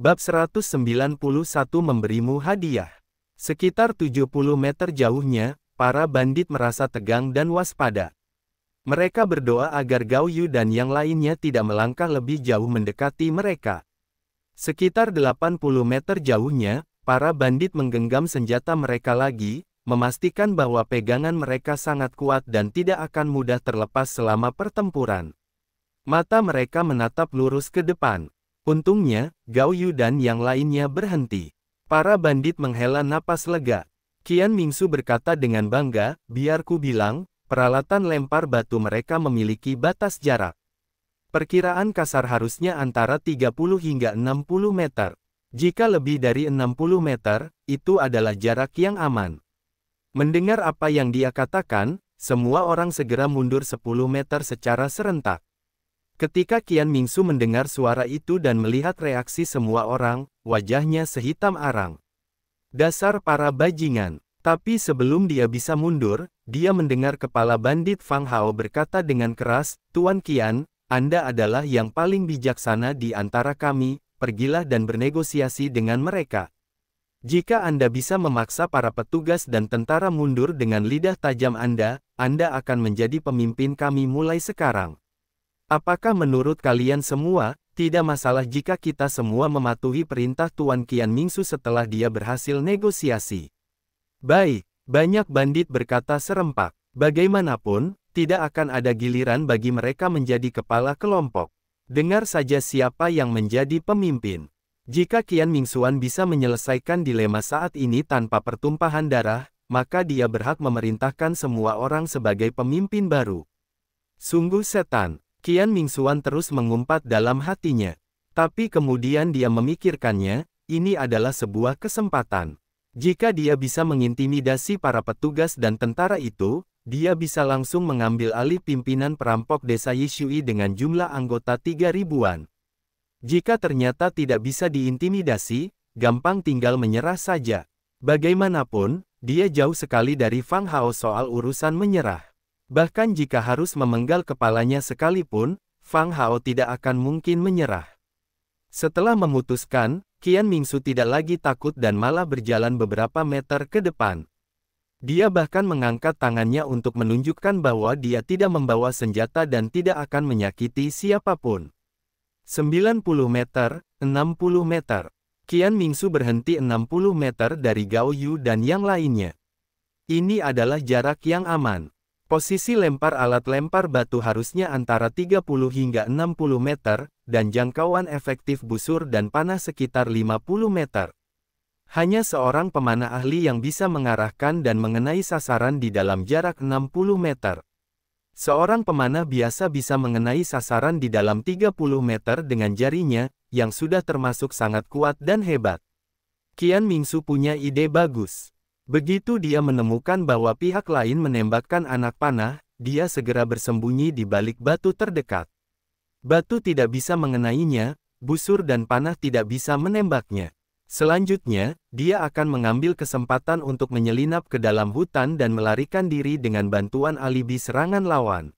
Bab 191 memberimu hadiah. Sekitar 70 meter jauhnya, para bandit merasa tegang dan waspada. Mereka berdoa agar Gao Yu dan yang lainnya tidak melangkah lebih jauh mendekati mereka. Sekitar 80 meter jauhnya, para bandit menggenggam senjata mereka lagi, memastikan bahwa pegangan mereka sangat kuat dan tidak akan mudah terlepas selama pertempuran. Mata mereka menatap lurus ke depan. Untungnya, Gao Yu dan yang lainnya berhenti. Para bandit menghela napas lega. Qian Mingsu berkata dengan bangga, "Biarku bilang, peralatan lempar batu mereka memiliki batas jarak. Perkiraan kasar harusnya antara 30 hingga 60 meter. Jika lebih dari 60 meter, itu adalah jarak yang aman. Mendengar apa yang dia katakan, semua orang segera mundur 10 meter secara serentak. Ketika Qian Mingsu mendengar suara itu dan melihat reaksi semua orang, wajahnya sehitam arang. Dasar para bajingan. Tapi sebelum dia bisa mundur, dia mendengar kepala bandit Fang Hao berkata dengan keras, Tuan Kian, Anda adalah yang paling bijaksana di antara kami, pergilah dan bernegosiasi dengan mereka. Jika Anda bisa memaksa para petugas dan tentara mundur dengan lidah tajam Anda, Anda akan menjadi pemimpin kami mulai sekarang. Apakah menurut kalian semua, tidak masalah jika kita semua mematuhi perintah Tuan Kian Mingsu setelah dia berhasil negosiasi? Baik, banyak bandit berkata serempak. Bagaimanapun, tidak akan ada giliran bagi mereka menjadi kepala kelompok. Dengar saja siapa yang menjadi pemimpin. Jika Kian Mingsuan bisa menyelesaikan dilema saat ini tanpa pertumpahan darah, maka dia berhak memerintahkan semua orang sebagai pemimpin baru. Sungguh setan, Qian Mingxuan terus mengumpat dalam hatinya. Tapi kemudian dia memikirkannya, ini adalah sebuah kesempatan. Jika dia bisa mengintimidasi para petugas dan tentara itu, dia bisa langsung mengambil alih pimpinan perampok desa Yishui dengan jumlah anggota tiga ribuan. Jika ternyata tidak bisa diintimidasi, gampang tinggal menyerah saja. Bagaimanapun, dia jauh sekali dari Fang Hao soal urusan menyerah. Bahkan jika harus memenggal kepalanya sekalipun, Fang Hao tidak akan mungkin menyerah. Setelah memutuskan, Qian Mingsu tidak lagi takut dan malah berjalan beberapa meter ke depan. Dia bahkan mengangkat tangannya untuk menunjukkan bahwa dia tidak membawa senjata dan tidak akan menyakiti siapapun. 90 meter, 60 meter. Qian Mingsu berhenti 60 meter dari Gao Yu dan yang lainnya. Ini adalah jarak yang aman. Posisi lempar alat lempar batu harusnya antara 30 hingga 60 meter, dan jangkauan efektif busur dan panah sekitar 50 meter. Hanya seorang pemanah ahli yang bisa mengarahkan dan mengenai sasaran di dalam jarak 60 meter. Seorang pemanah biasa bisa mengenai sasaran di dalam 30 meter dengan jarinya, yang sudah termasuk sangat kuat dan hebat. Kian Mingsu punya ide bagus. Begitu dia menemukan bahwa pihak lain menembakkan anak panah, dia segera bersembunyi di balik batu terdekat. Batu tidak bisa mengenainya, busur dan panah tidak bisa menembaknya. Selanjutnya, dia akan mengambil kesempatan untuk menyelinap ke dalam hutan dan melarikan diri dengan bantuan alibi serangan lawan.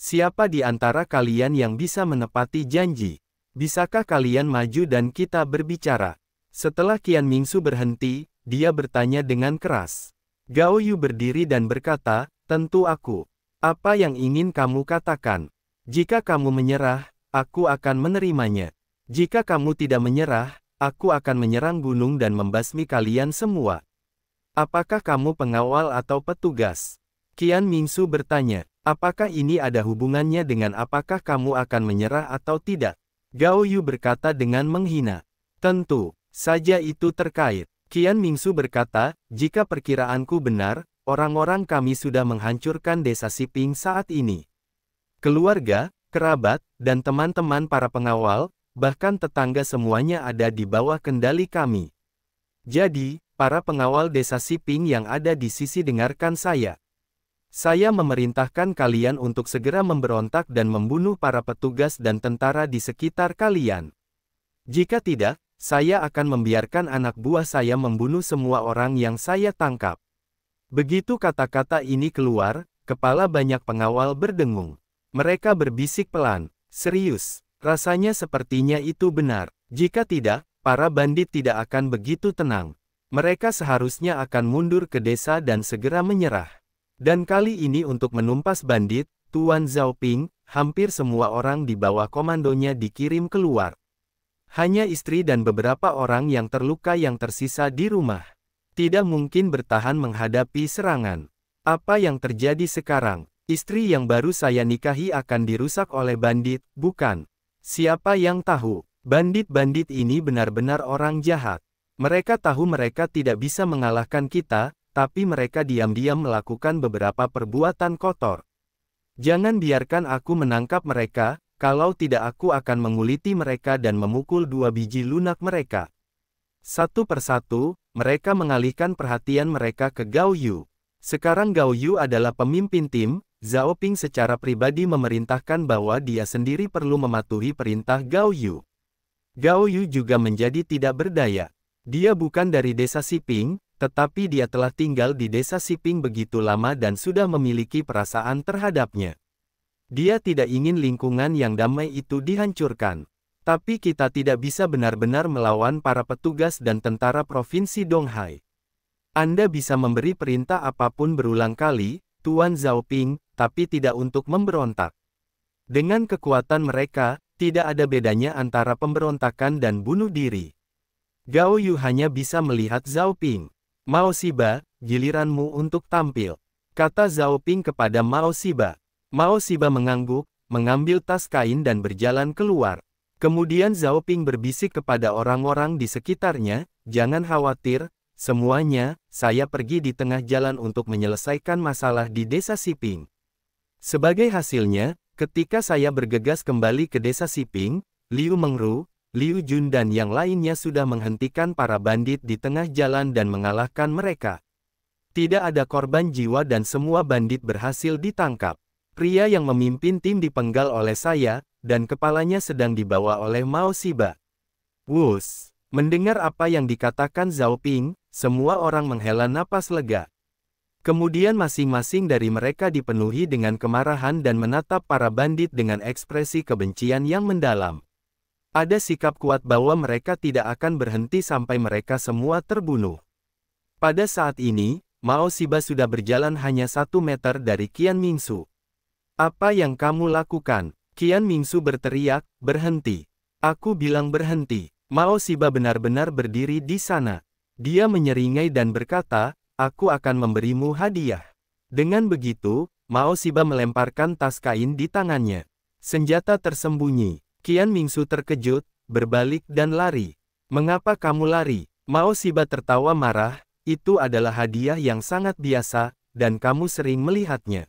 Siapa di antara kalian yang bisa menepati janji? Bisakah kalian maju dan kita berbicara? Setelah Kian Mingsu berhenti, dia bertanya dengan keras. Gao Yu berdiri dan berkata, Tentu aku. Apa yang ingin kamu katakan? Jika kamu menyerah, aku akan menerimanya. Jika kamu tidak menyerah, aku akan menyerang gunung dan membasmi kalian semua. Apakah kamu pengawal atau petugas? Kian Mingsu bertanya, apakah ini ada hubungannya dengan apakah kamu akan menyerah atau tidak? Gao Yu berkata dengan menghina. Tentu, saja itu terkait. Qian Mingsu berkata, jika perkiraanku benar, orang-orang kami sudah menghancurkan desa Siping saat ini. Keluarga, kerabat, dan teman-teman para pengawal, bahkan tetangga semuanya ada di bawah kendali kami. Jadi, para pengawal desa Siping yang ada di sisi dengarkan saya. Saya memerintahkan kalian untuk segera memberontak dan membunuh para petugas dan tentara di sekitar kalian. Jika tidak, saya akan membiarkan anak buah saya membunuh semua orang yang saya tangkap. Begitu kata-kata ini keluar, kepala banyak pengawal berdengung. Mereka berbisik pelan, serius, rasanya sepertinya itu benar. Jika tidak, para bandit tidak akan begitu tenang. Mereka seharusnya akan mundur ke desa dan segera menyerah. Dan kali ini untuk menumpas bandit, Tuan Zhao Ping, hampir semua orang di bawah komandonya dikirim keluar. Hanya istri dan beberapa orang yang terluka yang tersisa di rumah. Tidak mungkin bertahan menghadapi serangan. Apa yang terjadi sekarang? Istri yang baru saya nikahi akan dirusak oleh bandit, bukan? Siapa yang tahu? Bandit-bandit ini benar-benar orang jahat. Mereka tahu mereka tidak bisa mengalahkan kita, tapi mereka diam-diam melakukan beberapa perbuatan kotor. Jangan biarkan aku menangkap mereka, kalau tidak aku akan menguliti mereka dan memukul dua biji lunak mereka. Satu persatu, mereka mengalihkan perhatian mereka ke Gao Yu. Sekarang Gao Yu adalah pemimpin tim, Zhao Ping secara pribadi memerintahkan bahwa dia sendiri perlu mematuhi perintah Gao Yu. Gao Yu juga menjadi tidak berdaya. Dia bukan dari desa Siping, tetapi dia telah tinggal di desa Siping begitu lama dan sudah memiliki perasaan terhadapnya. Dia tidak ingin lingkungan yang damai itu dihancurkan. Tapi kita tidak bisa benar-benar melawan para petugas dan tentara Provinsi Donghai. Anda bisa memberi perintah apapun berulang kali, Tuan Zhao Ping, tapi tidak untuk memberontak. Dengan kekuatan mereka, tidak ada bedanya antara pemberontakan dan bunuh diri. Gao Yu hanya bisa melihat Zhao Ping. Mao Siba, giliranmu untuk tampil. Kata Zhao Ping kepada Mao Siba. Mao Siba mengangguk, mengambil tas kain dan berjalan keluar. Kemudian Zhao Ping berbisik kepada orang-orang di sekitarnya, jangan khawatir, semuanya, saya pergi di tengah jalan untuk menyelesaikan masalah di desa Siping. Sebagai hasilnya, ketika saya bergegas kembali ke desa Siping, Liu Mengru, Liu Jun dan yang lainnya sudah menghentikan para bandit di tengah jalan dan mengalahkan mereka. Tidak ada korban jiwa dan semua bandit berhasil ditangkap. Pria yang memimpin tim dipenggal oleh saya, dan kepalanya sedang dibawa oleh Mao Siba. Wus! Mendengar apa yang dikatakan Zhao Ping, semua orang menghela napas lega. Kemudian masing-masing dari mereka dipenuhi dengan kemarahan dan menatap para bandit dengan ekspresi kebencian yang mendalam. Ada sikap kuat bahwa mereka tidak akan berhenti sampai mereka semua terbunuh. Pada saat ini, Mao Siba sudah berjalan hanya satu meter dari Qian Mingsu. Apa yang kamu lakukan? Kian Mingsu berteriak, berhenti. Aku bilang berhenti. Mao Siba benar-benar berdiri di sana. Dia menyeringai dan berkata, aku akan memberimu hadiah. Dengan begitu, Mao Siba melemparkan tas kain di tangannya. Senjata tersembunyi. Kian Mingsu terkejut, berbalik dan lari. Mengapa kamu lari? Mao Siba tertawa marah, itu adalah hadiah yang sangat biasa, dan kamu sering melihatnya.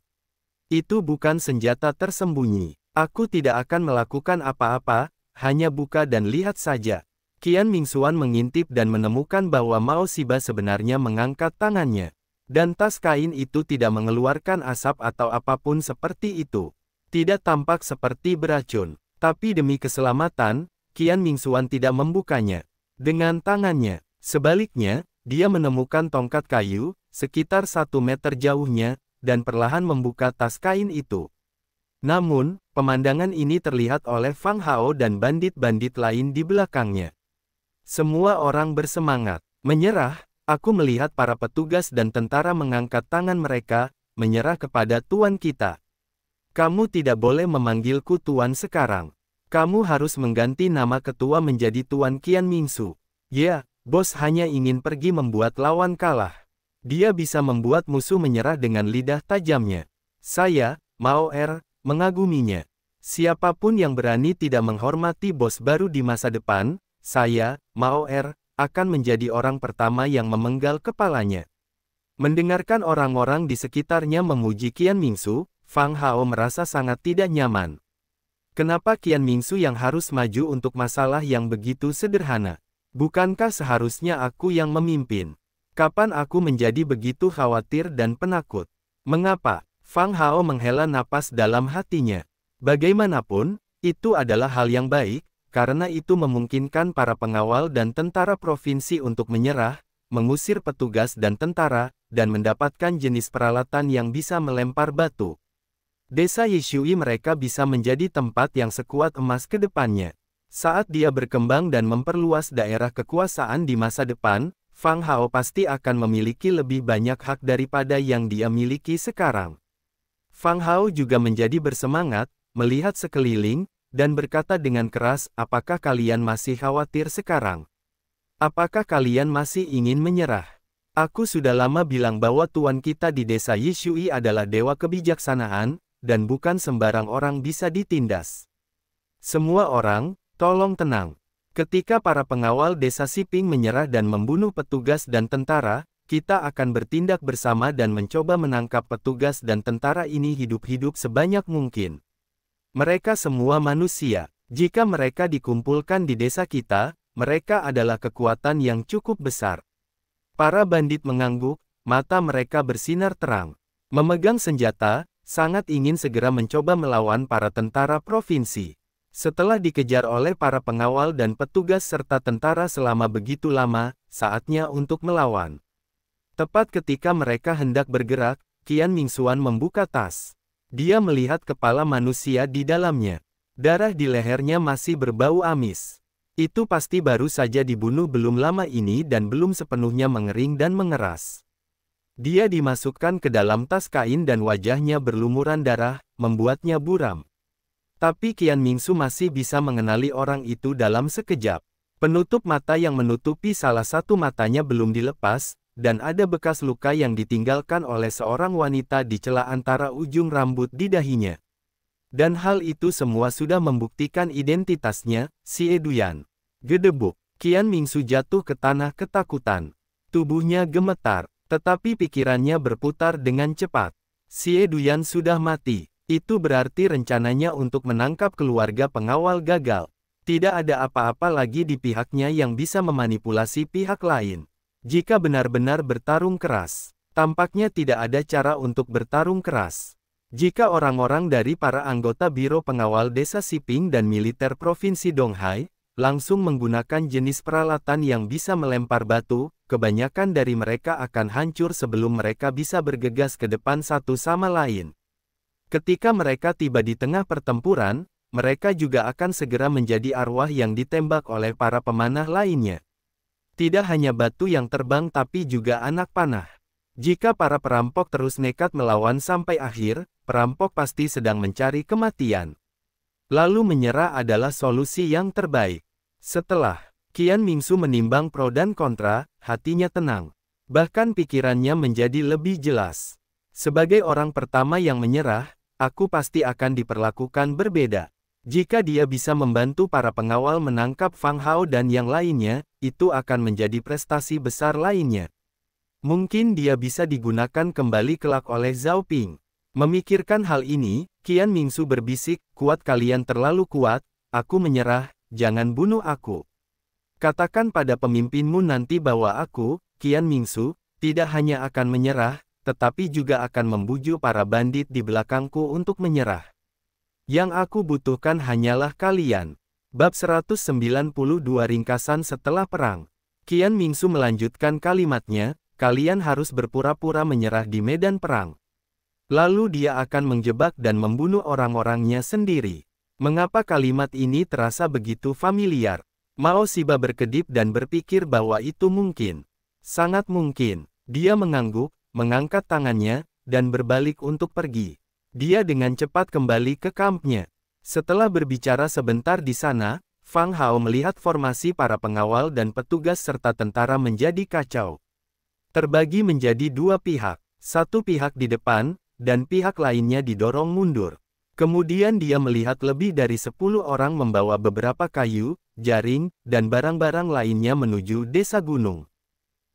Itu bukan senjata tersembunyi. Aku tidak akan melakukan apa-apa, hanya buka dan lihat saja. Kian Mingsuan mengintip dan menemukan bahwa Mao Siba sebenarnya mengangkat tangannya. Dan tas kain itu tidak mengeluarkan asap atau apapun seperti itu. Tidak tampak seperti beracun. Tapi demi keselamatan, Kian Mingsuan tidak membukanya. Dengan tangannya. Sebaliknya, dia menemukan tongkat kayu, sekitar satu meter jauhnya, dan perlahan membuka tas kain itu. Namun, pemandangan ini terlihat oleh Fang Hao dan bandit-bandit lain di belakangnya. Semua orang bersemangat. Menyerah, aku melihat para petugas dan tentara mengangkat tangan mereka, menyerah kepada tuan kita. Kamu tidak boleh memanggilku tuan sekarang. Kamu harus mengganti nama ketua menjadi Tuan Kian Mingsu. Ya, bos hanya ingin pergi membuat lawan kalah. Dia bisa membuat musuh menyerah dengan lidah tajamnya. Saya, Mao Er, mengaguminya. Siapapun yang berani tidak menghormati bos baru di masa depan, saya, Mao Er, akan menjadi orang pertama yang memenggal kepalanya. Mendengarkan orang-orang di sekitarnya memuji Qian Mingsu, Fang Hao merasa sangat tidak nyaman. Kenapa Qian Mingsu yang harus maju untuk masalah yang begitu sederhana? Bukankah seharusnya aku yang memimpin? Kapan aku menjadi begitu khawatir dan penakut? Mengapa? Fang Hao menghela napas dalam hatinya. Bagaimanapun, itu adalah hal yang baik, karena itu memungkinkan para pengawal dan tentara provinsi untuk menyerah, mengusir petugas dan tentara, dan mendapatkan jenis peralatan yang bisa melempar batu. Desa Yishui mereka bisa menjadi tempat yang sekuat emas ke depannya. Saat dia berkembang dan memperluas daerah kekuasaan di masa depan, Fang Hao pasti akan memiliki lebih banyak hak daripada yang dia miliki sekarang. Fang Hao juga menjadi bersemangat, melihat sekeliling, dan berkata dengan keras, apakah kalian masih khawatir sekarang? Apakah kalian masih ingin menyerah? Aku sudah lama bilang bahwa tuan kita di desa Yishui adalah dewa kebijaksanaan, dan bukan sembarang orang bisa ditindas. Semua orang, tolong tenang. Ketika para pengawal desa Siping menyerah dan membunuh petugas dan tentara, kita akan bertindak bersama dan mencoba menangkap petugas dan tentara ini hidup-hidup sebanyak mungkin. Mereka semua manusia. Jika mereka dikumpulkan di desa kita, mereka adalah kekuatan yang cukup besar. Para bandit mengangguk, mata mereka bersinar terang. Memegang senjata, sangat ingin segera mencoba melawan para tentara provinsi. Setelah dikejar oleh para pengawal dan petugas serta tentara selama begitu lama, saatnya untuk melawan. Tepat ketika mereka hendak bergerak, Kian Mingsuan membuka tas. Dia melihat kepala manusia di dalamnya. Darah di lehernya masih berbau amis. Itu pasti baru saja dibunuh belum lama ini dan belum sepenuhnya mengering dan mengeras. Dia dimasukkan ke dalam tas kain dan wajahnya berlumuran darah, membuatnya buram. Tapi Kian Mingsu masih bisa mengenali orang itu dalam sekejap. Penutup mata yang menutupi salah satu matanya belum dilepas, dan ada bekas luka yang ditinggalkan oleh seorang wanita di celah antara ujung rambut di dahinya. Dan hal itu semua sudah membuktikan identitasnya, si Eduyan. Gedebuk, Kian Mingsu jatuh ke tanah ketakutan. Tubuhnya gemetar, tetapi pikirannya berputar dengan cepat. Si Eduyan sudah mati. Itu berarti rencananya untuk menangkap keluarga pengawal gagal. Tidak ada apa-apa lagi di pihaknya yang bisa memanipulasi pihak lain. Jika benar-benar bertarung keras, tampaknya tidak ada cara untuk bertarung keras. Jika orang-orang dari para anggota Biro Pengawal Desa Siping dan Militer Provinsi Donghai, langsung menggunakan jenis peralatan yang bisa melempar batu, kebanyakan dari mereka akan hancur sebelum mereka bisa bergegas ke depan satu sama lain. Ketika mereka tiba di tengah pertempuran, mereka juga akan segera menjadi arwah yang ditembak oleh para pemanah lainnya. Tidak hanya batu yang terbang tapi juga anak panah. Jika para perampok terus nekat melawan sampai akhir, perampok pasti sedang mencari kematian. Lalu menyerah adalah solusi yang terbaik. Setelah Kian Mingsu menimbang pro dan kontra, hatinya tenang. Bahkan pikirannya menjadi lebih jelas. Sebagai orang pertama yang menyerah, aku pasti akan diperlakukan berbeda. Jika dia bisa membantu para pengawal menangkap Fang Hao dan yang lainnya, itu akan menjadi prestasi besar lainnya. Mungkin dia bisa digunakan kembali kelak oleh Zhao Ping. Memikirkan hal ini, Qian Mingsu berbisik, kuat kalian terlalu kuat, aku menyerah, jangan bunuh aku. Katakan pada pemimpinmu nanti bahwa aku, Qian Mingsu, tidak hanya akan menyerah, tetapi juga akan membujuk para bandit di belakangku untuk menyerah. Yang aku butuhkan hanyalah kalian. Bab 192 Ringkasan Setelah Perang Kian Mingsu melanjutkan kalimatnya, kalian harus berpura-pura menyerah di medan perang. Lalu dia akan menjebak dan membunuh orang-orangnya sendiri. Mengapa kalimat ini terasa begitu familiar? Mao Siba berkedip dan berpikir bahwa itu mungkin. Sangat mungkin. Dia mengangguk, mengangkat tangannya, dan berbalik untuk pergi. Dia dengan cepat kembali ke kampnya. Setelah berbicara sebentar di sana, Fang Hao melihat formasi para pengawal dan petugas serta tentara menjadi kacau. Terbagi menjadi dua pihak, satu pihak di depan, dan pihak lainnya didorong mundur. Kemudian dia melihat lebih dari sepuluh orang membawa beberapa kayu, jaring, dan barang-barang lainnya menuju desa gunung.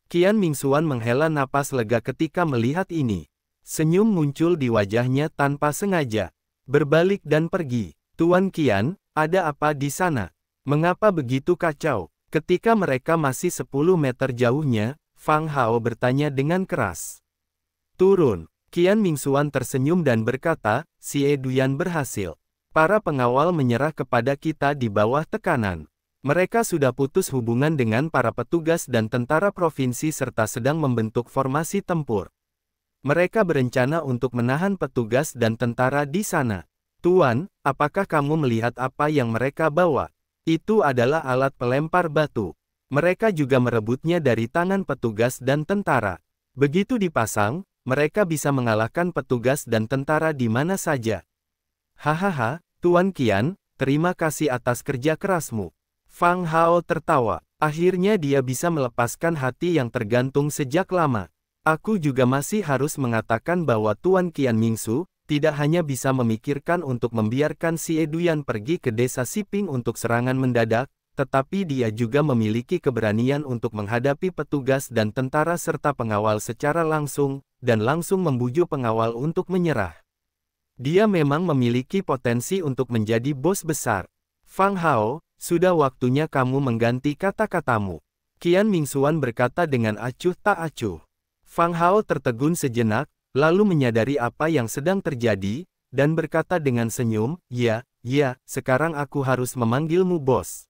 Kian Mingsuan menghela napas lega ketika melihat ini. Senyum muncul di wajahnya tanpa sengaja. Berbalik dan pergi. Tuan Kian, ada apa di sana? Mengapa begitu kacau? Ketika mereka masih 10 meter jauhnya, Fang Hao bertanya dengan keras. Turun. Kian Mingsuan tersenyum dan berkata, Si Eduyan berhasil. Para pengawal menyerah kepada kita di bawah tekanan. Mereka sudah putus hubungan dengan para petugas dan tentara provinsi serta sedang membentuk formasi tempur. Mereka berencana untuk menahan petugas dan tentara di sana. Tuan, apakah kamu melihat apa yang mereka bawa? Itu adalah alat pelempar batu. Mereka juga merebutnya dari tangan petugas dan tentara. Begitu dipasang, mereka bisa mengalahkan petugas dan tentara di mana saja. Hahaha, Tuan Kian, terima kasih atas kerja kerasmu. Fang Hao tertawa. Akhirnya dia bisa melepaskan hati yang tergantung sejak lama. Aku juga masih harus mengatakan bahwa Tuan Qian Mingsu, tidak hanya bisa memikirkan untuk membiarkan si Eduyan pergi ke desa Siping untuk serangan mendadak, tetapi dia juga memiliki keberanian untuk menghadapi petugas dan tentara serta pengawal secara langsung, dan langsung membujuk pengawal untuk menyerah. Dia memang memiliki potensi untuk menjadi bos besar. Fang Hao, sudah waktunya kamu mengganti kata-katamu. Kian Mingsuan berkata dengan acuh tak acuh. Fang Hao tertegun sejenak, lalu menyadari apa yang sedang terjadi, dan berkata dengan senyum, Ya, ya, sekarang aku harus memanggilmu bos.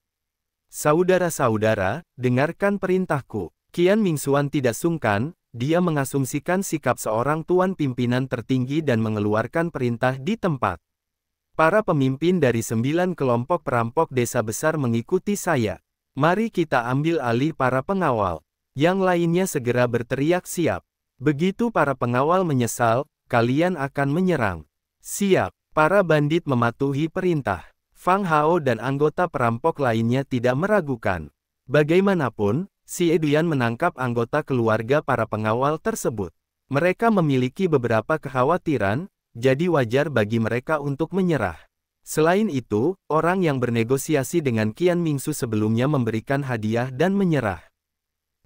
Saudara-saudara, dengarkan perintahku. Kian Mingsuan tidak sungkan, dia mengasumsikan sikap seorang tuan pimpinan tertinggi dan mengeluarkan perintah di tempat. Para pemimpin dari sembilan kelompok perampok desa besar mengikuti saya. Mari kita ambil alih para pengawal. Yang lainnya segera berteriak siap. Begitu para pengawal menyesal, kalian akan menyerang. Siap, para bandit mematuhi perintah. Fang Hao dan anggota perampok lainnya tidak meragukan. Bagaimanapun, si Eduyan menangkap anggota keluarga para pengawal tersebut. Mereka memiliki beberapa kekhawatiran, jadi wajar bagi mereka untuk menyerah. Selain itu, orang yang bernegosiasi dengan Qian Mingsu sebelumnya memberikan hadiah dan menyerah.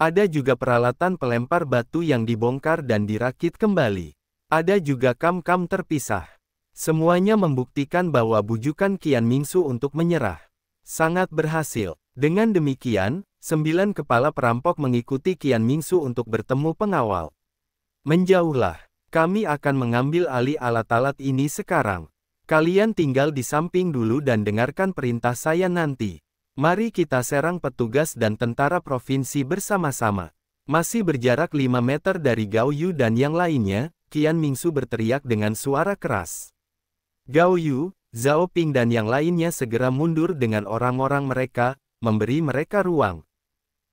Ada juga peralatan pelempar batu yang dibongkar dan dirakit kembali. Ada juga kam-kam terpisah. Semuanya membuktikan bahwa bujukan Qian Mingsu untuk menyerah. Sangat berhasil. Dengan demikian, sembilan kepala perampok mengikuti Qian Mingsu untuk bertemu pengawal. Menjauhlah. Kami akan mengambil alih alat-alat ini sekarang. Kalian tinggal di samping dulu dan dengarkan perintah saya nanti. Mari kita serang petugas dan tentara provinsi bersama-sama. Masih berjarak 5 meter dari Gao Yu dan yang lainnya, Qian Mingsu berteriak dengan suara keras. Gao Yu, Zhao Ping dan yang lainnya segera mundur dengan orang-orang mereka, memberi mereka ruang.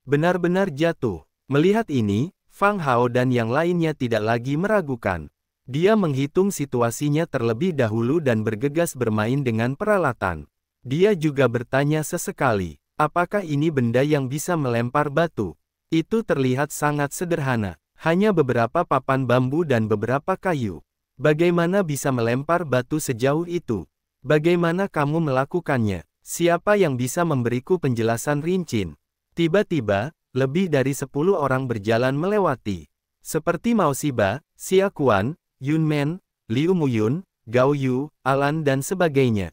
Benar-benar jatuh. Melihat ini, Fang Hao dan yang lainnya tidak lagi meragukan. Dia menghitung situasinya terlebih dahulu dan bergegas bermain dengan peralatan. Dia juga bertanya sesekali, apakah ini benda yang bisa melempar batu? Itu terlihat sangat sederhana, hanya beberapa papan bambu dan beberapa kayu. Bagaimana bisa melempar batu sejauh itu? Bagaimana kamu melakukannya? Siapa yang bisa memberiku penjelasan rincin? Tiba-tiba, lebih dari sepuluh orang berjalan melewati. Seperti Mao Xiba, Xia Kuan, Yun Men, Liu Muyun, Gao Yu, Alan dan sebagainya.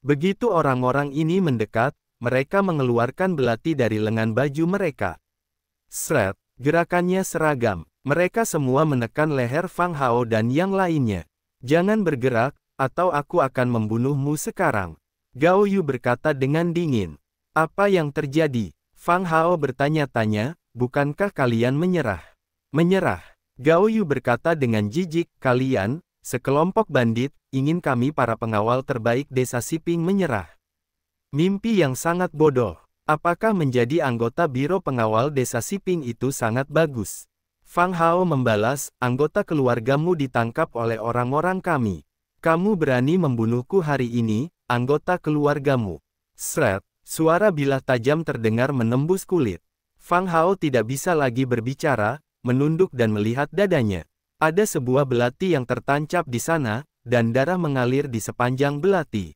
Begitu orang-orang ini mendekat, mereka mengeluarkan belati dari lengan baju mereka. Seret, gerakannya seragam. Mereka semua menekan leher Fang Hao dan yang lainnya. Jangan bergerak, atau aku akan membunuhmu sekarang. Gao Yu berkata dengan dingin. Apa yang terjadi? Fang Hao bertanya-tanya, bukankah kalian menyerah? Menyerah. Gao Yu berkata dengan jijik, kalian, sekelompok bandit, ingin kami para pengawal terbaik desa Siping menyerah. Mimpi yang sangat bodoh. Apakah menjadi anggota Biro Pengawal Desa Siping itu sangat bagus? Fang Hao membalas, anggota keluargamu ditangkap oleh orang-orang kami. Kamu berani membunuhku hari ini, anggota keluargamu. Sret, Suara bilah tajam terdengar menembus kulit. Fang Hao tidak bisa lagi berbicara, menunduk dan melihat dadanya. Ada sebuah belati yang tertancap di sana, dan darah mengalir di sepanjang belati.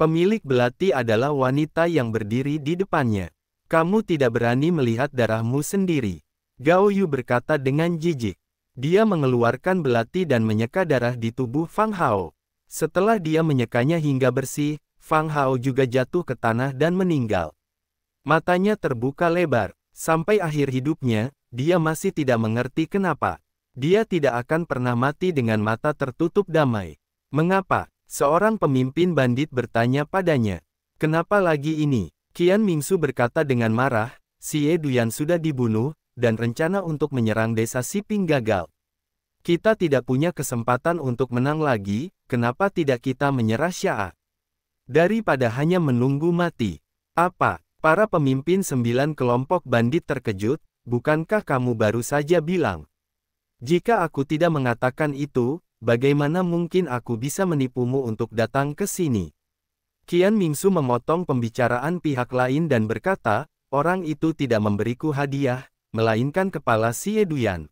Pemilik belati adalah wanita yang berdiri di depannya. Kamu tidak berani melihat darahmu sendiri. Gao Yu berkata dengan jijik. Dia mengeluarkan belati dan menyeka darah di tubuh Fang Hao. Setelah dia menyekanya hingga bersih, Fang Hao juga jatuh ke tanah dan meninggal. Matanya terbuka lebar. Sampai akhir hidupnya, dia masih tidak mengerti kenapa. Dia tidak akan pernah mati dengan mata tertutup damai. Mengapa? Seorang pemimpin bandit bertanya padanya. Kenapa lagi ini? Kian Mingsu berkata dengan marah, Si Ye Duyan sudah dibunuh, dan rencana untuk menyerang desa Siping gagal. Kita tidak punya kesempatan untuk menang lagi, kenapa tidak kita menyerah Syaa? Daripada hanya menunggu mati. Apa, para pemimpin sembilan kelompok bandit terkejut, bukankah kamu baru saja bilang? Jika aku tidak mengatakan itu, bagaimana mungkin aku bisa menipumu untuk datang ke sini? Kian Mingsu memotong pembicaraan pihak lain dan berkata, orang itu tidak memberiku hadiah, melainkan kepala si Eduyan.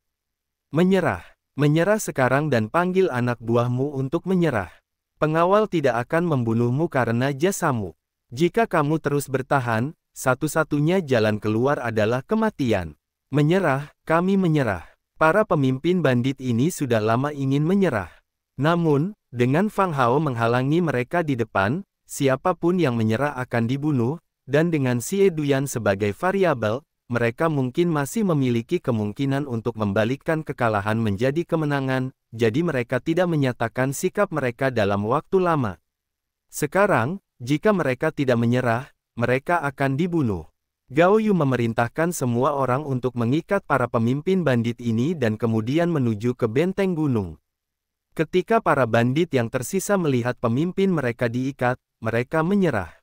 Menyerah, menyerah sekarang dan panggil anak buahmu untuk menyerah. Pengawal tidak akan membunuhmu karena jasamu. Jika kamu terus bertahan, satu-satunya jalan keluar adalah kematian. Menyerah, kami menyerah. Para pemimpin bandit ini sudah lama ingin menyerah. Namun, dengan Fang Hao menghalangi mereka di depan, siapapun yang menyerah akan dibunuh, dan dengan Si Duyan sebagai variabel, mereka mungkin masih memiliki kemungkinan untuk membalikkan kekalahan menjadi kemenangan, jadi mereka tidak menyatakan sikap mereka dalam waktu lama. Sekarang, jika mereka tidak menyerah, mereka akan dibunuh. Gao Yu memerintahkan semua orang untuk mengikat para pemimpin bandit ini dan kemudian menuju ke benteng gunung. Ketika para bandit yang tersisa melihat pemimpin mereka diikat, mereka menyerah.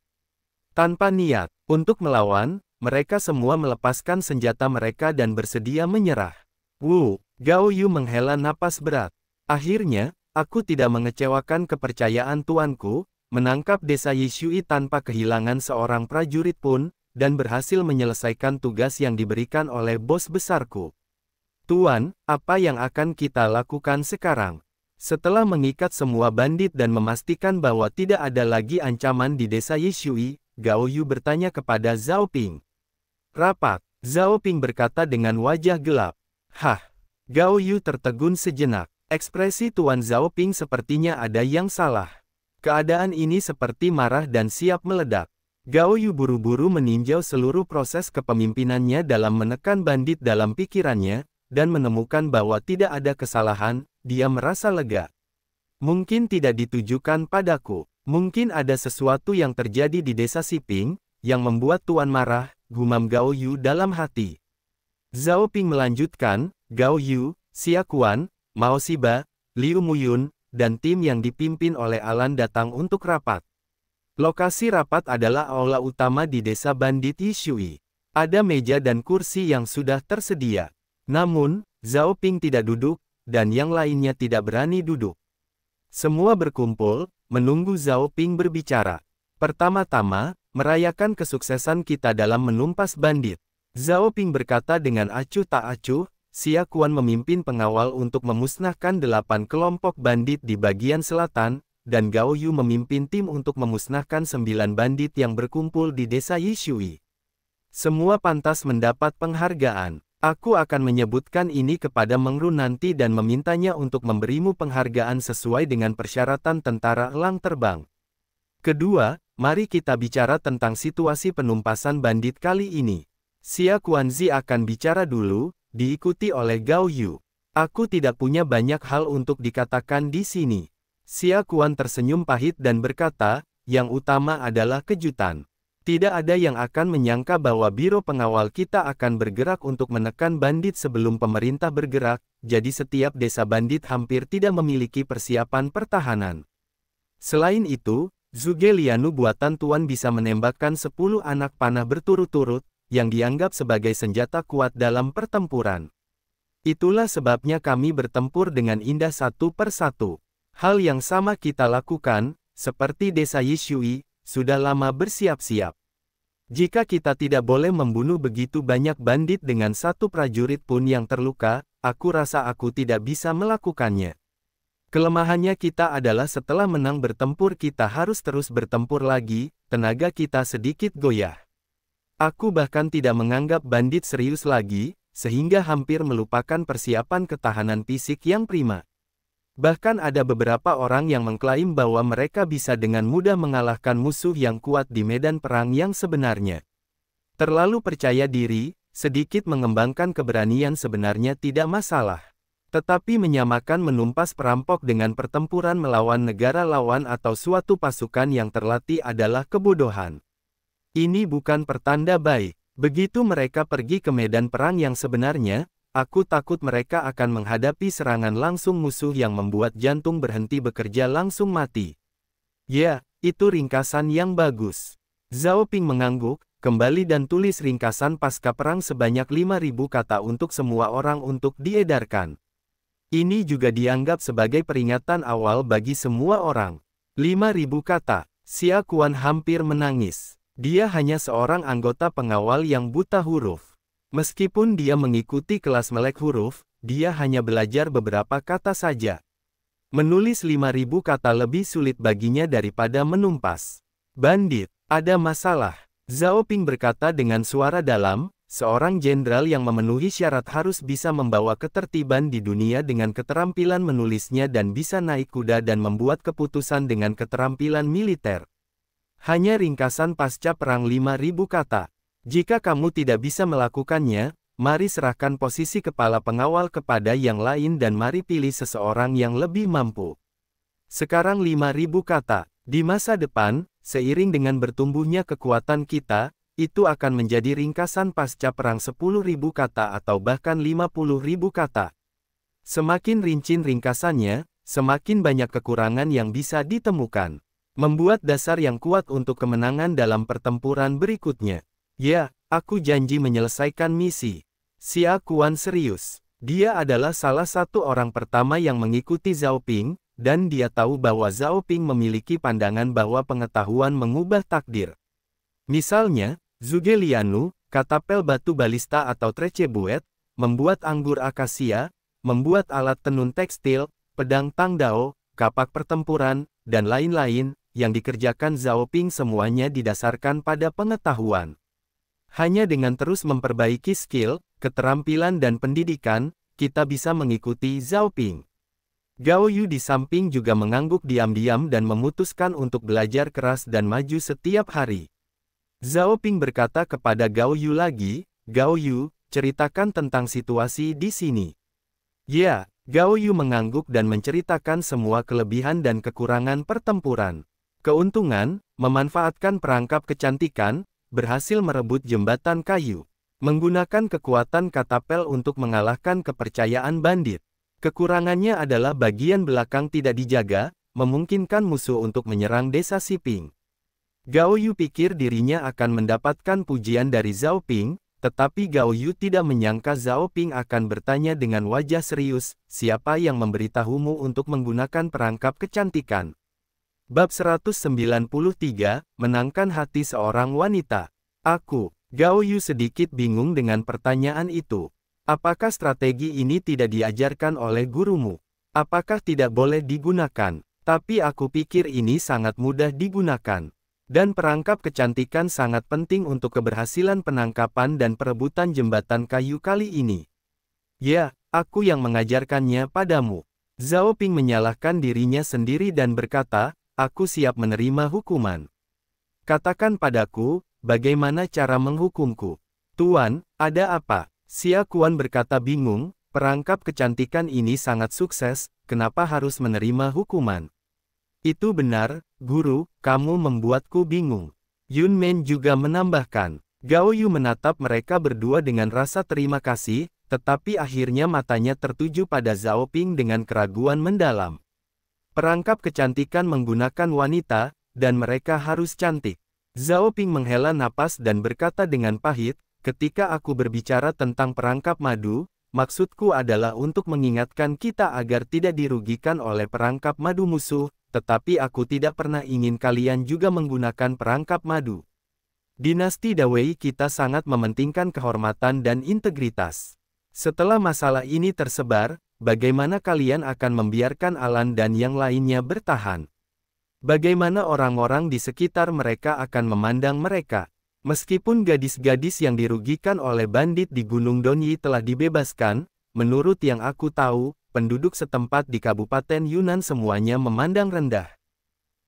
Tanpa niat untuk melawan, mereka semua melepaskan senjata mereka dan bersedia menyerah. Wu, Gao Yu menghela napas berat. Akhirnya, aku tidak mengecewakan kepercayaan tuanku, menangkap desa Yishui tanpa kehilangan seorang prajurit pun, dan berhasil menyelesaikan tugas yang diberikan oleh bos besarku. Tuan, apa yang akan kita lakukan sekarang? Setelah mengikat semua bandit dan memastikan bahwa tidak ada lagi ancaman di desa Yishui, Gao Yu bertanya kepada Zhao Ping. Rapat, Zhao Ping berkata dengan wajah gelap. Hah! Gao Yu tertegun sejenak. Ekspresi Tuan Zhao Ping sepertinya ada yang salah. Keadaan ini seperti marah dan siap meledak. Gao Yu buru-buru meninjau seluruh proses kepemimpinannya dalam menekan bandit dalam pikirannya, dan menemukan bahwa tidak ada kesalahan, dia merasa lega. Mungkin tidak ditujukan padaku. Mungkin ada sesuatu yang terjadi di desa Siping, yang membuat Tuan marah, gumam Gao Yu dalam hati. Zhao Ping melanjutkan, Gao Yu, Kuan, Mao Xiba, Liu Muyun, dan tim yang dipimpin oleh Alan datang untuk rapat. Lokasi rapat adalah aula utama di desa Bandit Yishui. Ada meja dan kursi yang sudah tersedia. Namun, Zhao Ping tidak duduk, dan yang lainnya tidak berani duduk. Semua berkumpul, menunggu Zhao Ping berbicara. Pertama-tama, merayakan kesuksesan kita dalam menumpas bandit. Zhao Ping berkata dengan acuh tak acuh, Xia Kuan memimpin pengawal untuk memusnahkan delapan kelompok bandit di bagian selatan, dan Gao Yu memimpin tim untuk memusnahkan sembilan bandit yang berkumpul di desa Yishui. Semua pantas mendapat penghargaan. Aku akan menyebutkan ini kepada Mengru nanti dan memintanya untuk memberimu penghargaan sesuai dengan persyaratan tentara elang terbang. Kedua, Mari kita bicara tentang situasi penumpasan bandit kali ini. Xia Kuanzi akan bicara dulu, diikuti oleh Gao Yu. Aku tidak punya banyak hal untuk dikatakan di sini. Xia Kuan tersenyum pahit dan berkata, yang utama adalah kejutan. Tidak ada yang akan menyangka bahwa Biro Pengawal kita akan bergerak untuk menekan bandit sebelum pemerintah bergerak, jadi setiap desa bandit hampir tidak memiliki persiapan pertahanan. Selain itu, Zugelianu buatan Tuan bisa menembakkan 10 anak panah berturut-turut, yang dianggap sebagai senjata kuat dalam pertempuran. Itulah sebabnya kami bertempur dengan indah satu per satu. Hal yang sama kita lakukan, seperti desa Yishui, sudah lama bersiap-siap. Jika kita tidak boleh membunuh begitu banyak bandit dengan satu prajurit pun yang terluka, aku rasa aku tidak bisa melakukannya. Kelemahannya kita adalah setelah menang bertempur kita harus terus bertempur lagi, tenaga kita sedikit goyah. Aku bahkan tidak menganggap bandit serius lagi, sehingga hampir melupakan persiapan ketahanan fisik yang prima. Bahkan ada beberapa orang yang mengklaim bahwa mereka bisa dengan mudah mengalahkan musuh yang kuat di medan perang yang sebenarnya. Terlalu percaya diri, sedikit mengembangkan keberanian sebenarnya tidak masalah tetapi menyamakan menumpas perampok dengan pertempuran melawan negara lawan atau suatu pasukan yang terlatih adalah kebodohan. Ini bukan pertanda baik. Begitu mereka pergi ke medan perang yang sebenarnya, aku takut mereka akan menghadapi serangan langsung musuh yang membuat jantung berhenti bekerja langsung mati. Ya, itu ringkasan yang bagus. Zhao Ping mengangguk, kembali dan tulis ringkasan pasca perang sebanyak 5.000 kata untuk semua orang untuk diedarkan. Ini juga dianggap sebagai peringatan awal bagi semua orang. 5.000 kata, Xia Kuan hampir menangis. Dia hanya seorang anggota pengawal yang buta huruf. Meskipun dia mengikuti kelas melek huruf, dia hanya belajar beberapa kata saja. Menulis 5.000 kata lebih sulit baginya daripada menumpas. Bandit, ada masalah. Zhao Ping berkata dengan suara dalam, Seorang jenderal yang memenuhi syarat harus bisa membawa ketertiban di dunia dengan keterampilan menulisnya dan bisa naik kuda dan membuat keputusan dengan keterampilan militer. Hanya ringkasan pasca perang 5000 kata. Jika kamu tidak bisa melakukannya, mari serahkan posisi kepala pengawal kepada yang lain dan mari pilih seseorang yang lebih mampu. Sekarang 5000 kata. Di masa depan, seiring dengan bertumbuhnya kekuatan kita, itu akan menjadi ringkasan pasca perang 10.000 kata atau bahkan 50.000 kata. Semakin rincin ringkasannya, semakin banyak kekurangan yang bisa ditemukan. Membuat dasar yang kuat untuk kemenangan dalam pertempuran berikutnya. Ya, aku janji menyelesaikan misi. Xia Kuan serius. Dia adalah salah satu orang pertama yang mengikuti Zhao Ping, dan dia tahu bahwa Zhao Ping memiliki pandangan bahwa pengetahuan mengubah takdir. Misalnya, Zuge Zugelianu, katapel batu balista atau trecebuet, membuat anggur akasia, membuat alat tenun tekstil, pedang tangdao, kapak pertempuran, dan lain-lain, yang dikerjakan Zhao Ping semuanya didasarkan pada pengetahuan. Hanya dengan terus memperbaiki skill, keterampilan dan pendidikan, kita bisa mengikuti Zhao Ping. Gao Yu di samping juga mengangguk diam-diam dan memutuskan untuk belajar keras dan maju setiap hari. Zhao Ping berkata kepada Gao Yu lagi, Gao Yu, ceritakan tentang situasi di sini. Ya, Gao Yu mengangguk dan menceritakan semua kelebihan dan kekurangan pertempuran. Keuntungan, memanfaatkan perangkap kecantikan, berhasil merebut jembatan kayu. Menggunakan kekuatan katapel untuk mengalahkan kepercayaan bandit. Kekurangannya adalah bagian belakang tidak dijaga, memungkinkan musuh untuk menyerang desa Siping. Gao Yu pikir dirinya akan mendapatkan pujian dari Zhao Ping, tetapi Gao Yu tidak menyangka Zhao Ping akan bertanya dengan wajah serius, siapa yang memberitahumu untuk menggunakan perangkap kecantikan. Bab 193, Menangkan Hati Seorang Wanita. Aku, Gao Yu sedikit bingung dengan pertanyaan itu. Apakah strategi ini tidak diajarkan oleh gurumu? Apakah tidak boleh digunakan? Tapi aku pikir ini sangat mudah digunakan dan perangkap kecantikan sangat penting untuk keberhasilan penangkapan dan perebutan jembatan kayu kali ini. Ya, aku yang mengajarkannya padamu. Zhao Ping menyalahkan dirinya sendiri dan berkata, aku siap menerima hukuman. Katakan padaku, bagaimana cara menghukumku? Tuan, ada apa? Xia Kuan berkata bingung, perangkap kecantikan ini sangat sukses, kenapa harus menerima hukuman? Itu benar, Guru, kamu membuatku bingung. Yun Men juga menambahkan. Gao Yu menatap mereka berdua dengan rasa terima kasih, tetapi akhirnya matanya tertuju pada Zhao Ping dengan keraguan mendalam. Perangkap kecantikan menggunakan wanita, dan mereka harus cantik. Zhao Ping menghela napas dan berkata dengan pahit, ketika aku berbicara tentang perangkap madu, Maksudku adalah untuk mengingatkan kita agar tidak dirugikan oleh perangkap madu musuh, tetapi aku tidak pernah ingin kalian juga menggunakan perangkap madu. Dinasti Dawei kita sangat mementingkan kehormatan dan integritas. Setelah masalah ini tersebar, bagaimana kalian akan membiarkan Alan dan yang lainnya bertahan? Bagaimana orang-orang di sekitar mereka akan memandang mereka? Meskipun gadis-gadis yang dirugikan oleh bandit di Gunung Donyi telah dibebaskan, menurut yang aku tahu, penduduk setempat di Kabupaten Yunan semuanya memandang rendah.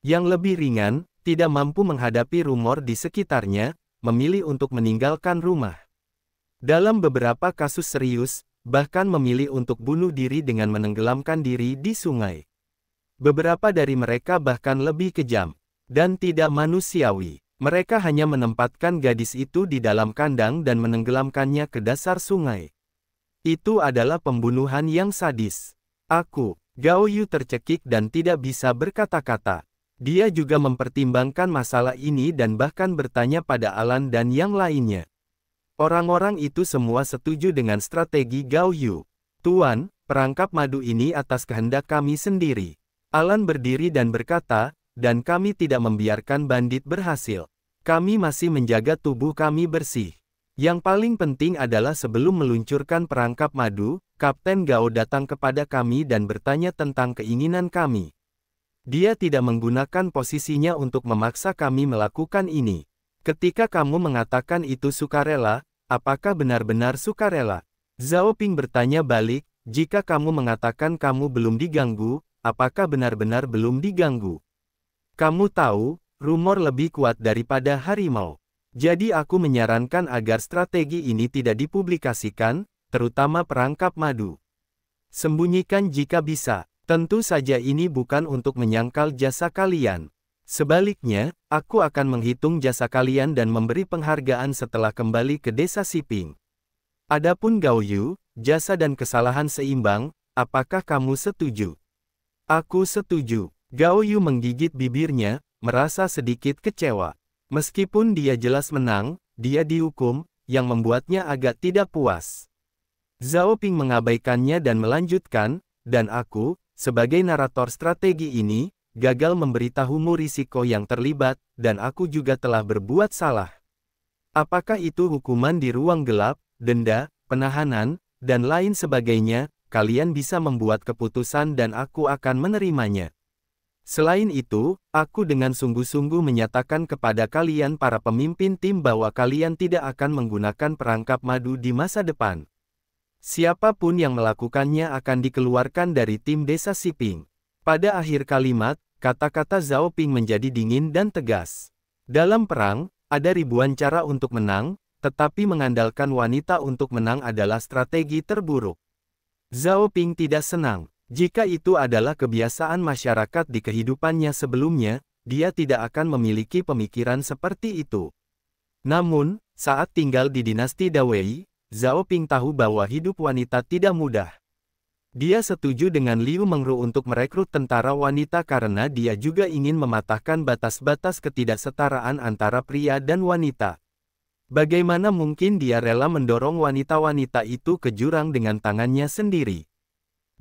Yang lebih ringan, tidak mampu menghadapi rumor di sekitarnya, memilih untuk meninggalkan rumah. Dalam beberapa kasus serius, bahkan memilih untuk bunuh diri dengan menenggelamkan diri di sungai. Beberapa dari mereka bahkan lebih kejam dan tidak manusiawi. Mereka hanya menempatkan gadis itu di dalam kandang dan menenggelamkannya ke dasar sungai. Itu adalah pembunuhan yang sadis. Aku, Gao Yu tercekik dan tidak bisa berkata-kata. Dia juga mempertimbangkan masalah ini dan bahkan bertanya pada Alan dan yang lainnya. Orang-orang itu semua setuju dengan strategi Gao Yu. Tuan, perangkap madu ini atas kehendak kami sendiri. Alan berdiri dan berkata, dan kami tidak membiarkan bandit berhasil. Kami masih menjaga tubuh kami bersih. Yang paling penting adalah sebelum meluncurkan perangkap madu, Kapten Gao datang kepada kami dan bertanya tentang keinginan kami. Dia tidak menggunakan posisinya untuk memaksa kami melakukan ini. Ketika kamu mengatakan itu sukarela, apakah benar-benar sukarela? Zhao Ping bertanya balik, jika kamu mengatakan kamu belum diganggu, apakah benar-benar belum diganggu? Kamu tahu, rumor lebih kuat daripada harimau. Jadi aku menyarankan agar strategi ini tidak dipublikasikan, terutama perangkap madu. Sembunyikan jika bisa. Tentu saja ini bukan untuk menyangkal jasa kalian. Sebaliknya, aku akan menghitung jasa kalian dan memberi penghargaan setelah kembali ke desa Siping. Adapun Gao Yu, jasa dan kesalahan seimbang, apakah kamu setuju? Aku setuju. Gao Yu menggigit bibirnya, merasa sedikit kecewa. Meskipun dia jelas menang, dia dihukum, yang membuatnya agak tidak puas. Zhao Ping mengabaikannya dan melanjutkan, dan aku, sebagai narator strategi ini, gagal memberitahumu risiko yang terlibat, dan aku juga telah berbuat salah. Apakah itu hukuman di ruang gelap, denda, penahanan, dan lain sebagainya, kalian bisa membuat keputusan dan aku akan menerimanya. Selain itu, aku dengan sungguh-sungguh menyatakan kepada kalian para pemimpin tim bahwa kalian tidak akan menggunakan perangkap madu di masa depan. Siapapun yang melakukannya akan dikeluarkan dari tim desa Siping. Pada akhir kalimat, kata-kata Zhao Ping menjadi dingin dan tegas. Dalam perang, ada ribuan cara untuk menang, tetapi mengandalkan wanita untuk menang adalah strategi terburuk. Zhao Ping tidak senang. Jika itu adalah kebiasaan masyarakat di kehidupannya sebelumnya, dia tidak akan memiliki pemikiran seperti itu. Namun, saat tinggal di dinasti Dawei, Zhao Ping tahu bahwa hidup wanita tidak mudah. Dia setuju dengan Liu Mengru untuk merekrut tentara wanita karena dia juga ingin mematahkan batas-batas ketidaksetaraan antara pria dan wanita. Bagaimana mungkin dia rela mendorong wanita-wanita itu ke jurang dengan tangannya sendiri?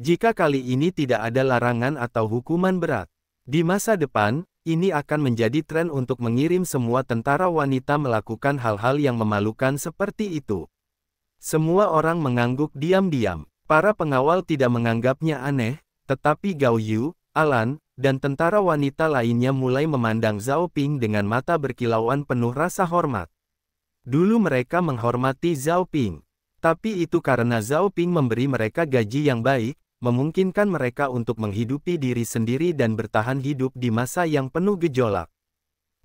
Jika kali ini tidak ada larangan atau hukuman berat, di masa depan, ini akan menjadi tren untuk mengirim semua tentara wanita melakukan hal-hal yang memalukan seperti itu. Semua orang mengangguk diam-diam. Para pengawal tidak menganggapnya aneh, tetapi Gao Yu, Alan, dan tentara wanita lainnya mulai memandang Zhao Ping dengan mata berkilauan penuh rasa hormat. Dulu mereka menghormati Zhao Ping, tapi itu karena Zhao Ping memberi mereka gaji yang baik, memungkinkan mereka untuk menghidupi diri sendiri dan bertahan hidup di masa yang penuh gejolak.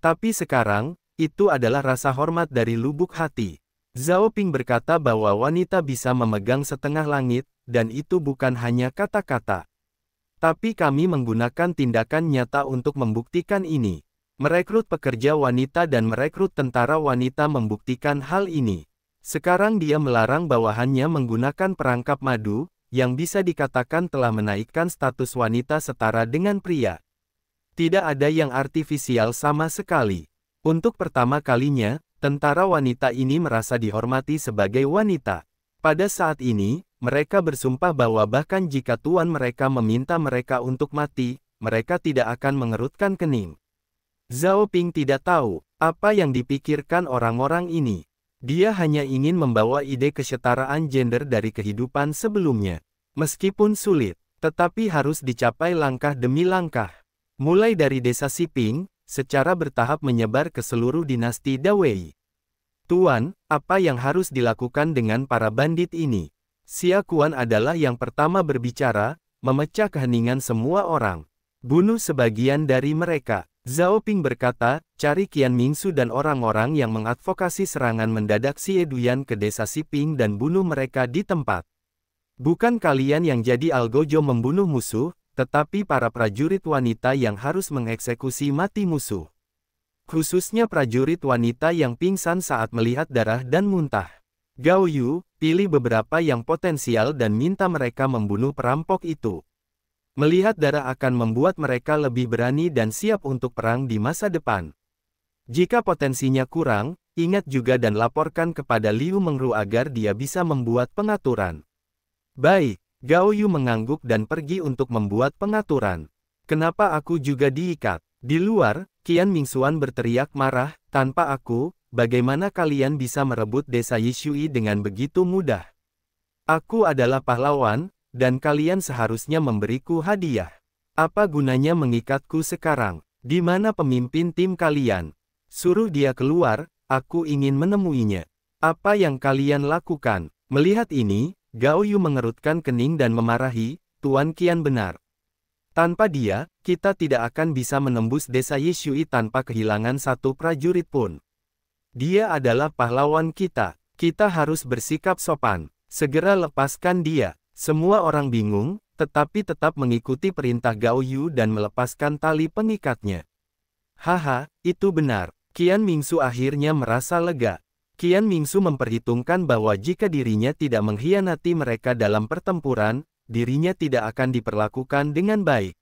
Tapi sekarang, itu adalah rasa hormat dari lubuk hati. Zhao Ping berkata bahwa wanita bisa memegang setengah langit, dan itu bukan hanya kata-kata. Tapi kami menggunakan tindakan nyata untuk membuktikan ini. Merekrut pekerja wanita dan merekrut tentara wanita membuktikan hal ini. Sekarang dia melarang bawahannya menggunakan perangkap madu, yang bisa dikatakan telah menaikkan status wanita setara dengan pria. Tidak ada yang artifisial sama sekali. Untuk pertama kalinya, tentara wanita ini merasa dihormati sebagai wanita. Pada saat ini, mereka bersumpah bahwa bahkan jika tuan mereka meminta mereka untuk mati, mereka tidak akan mengerutkan kening. Zhao Ping tidak tahu apa yang dipikirkan orang-orang ini. Dia hanya ingin membawa ide kesetaraan gender dari kehidupan sebelumnya. Meskipun sulit, tetapi harus dicapai langkah demi langkah. Mulai dari desa Siping, secara bertahap menyebar ke seluruh dinasti Dawei. Tuan, apa yang harus dilakukan dengan para bandit ini? Xia Kuan adalah yang pertama berbicara, memecah keheningan semua orang. Bunuh sebagian dari mereka. Zhao Ping berkata, cari Qian Mingsu dan orang-orang yang mengadvokasi serangan mendadak Xie Duyan ke desa Siping dan bunuh mereka di tempat. Bukan kalian yang jadi algojo membunuh musuh, tetapi para prajurit wanita yang harus mengeksekusi mati musuh. Khususnya prajurit wanita yang pingsan saat melihat darah dan muntah. Gao Yu, pilih beberapa yang potensial dan minta mereka membunuh perampok itu. Melihat darah akan membuat mereka lebih berani dan siap untuk perang di masa depan. Jika potensinya kurang, ingat juga dan laporkan kepada Liu Mengru agar dia bisa membuat pengaturan. Baik, Gao Yu mengangguk dan pergi untuk membuat pengaturan. Kenapa aku juga diikat? Di luar, Qian Mingxuan berteriak marah, tanpa aku, bagaimana kalian bisa merebut desa Yishui dengan begitu mudah? Aku adalah pahlawan, dan kalian seharusnya memberiku hadiah. Apa gunanya mengikatku sekarang? Di mana pemimpin tim kalian? Suruh dia keluar, aku ingin menemuinya. Apa yang kalian lakukan? Melihat ini, Gao Yu mengerutkan kening dan memarahi, Tuan Kian benar. Tanpa dia, kita tidak akan bisa menembus desa Yeshui tanpa kehilangan satu prajurit pun. Dia adalah pahlawan kita. Kita harus bersikap sopan. Segera lepaskan dia. Semua orang bingung, tetapi tetap mengikuti perintah Gao Yu dan melepaskan tali pengikatnya. Haha, itu benar. Qian Mingsu akhirnya merasa lega. Qian Mingsu memperhitungkan bahwa jika dirinya tidak mengkhianati mereka dalam pertempuran, dirinya tidak akan diperlakukan dengan baik.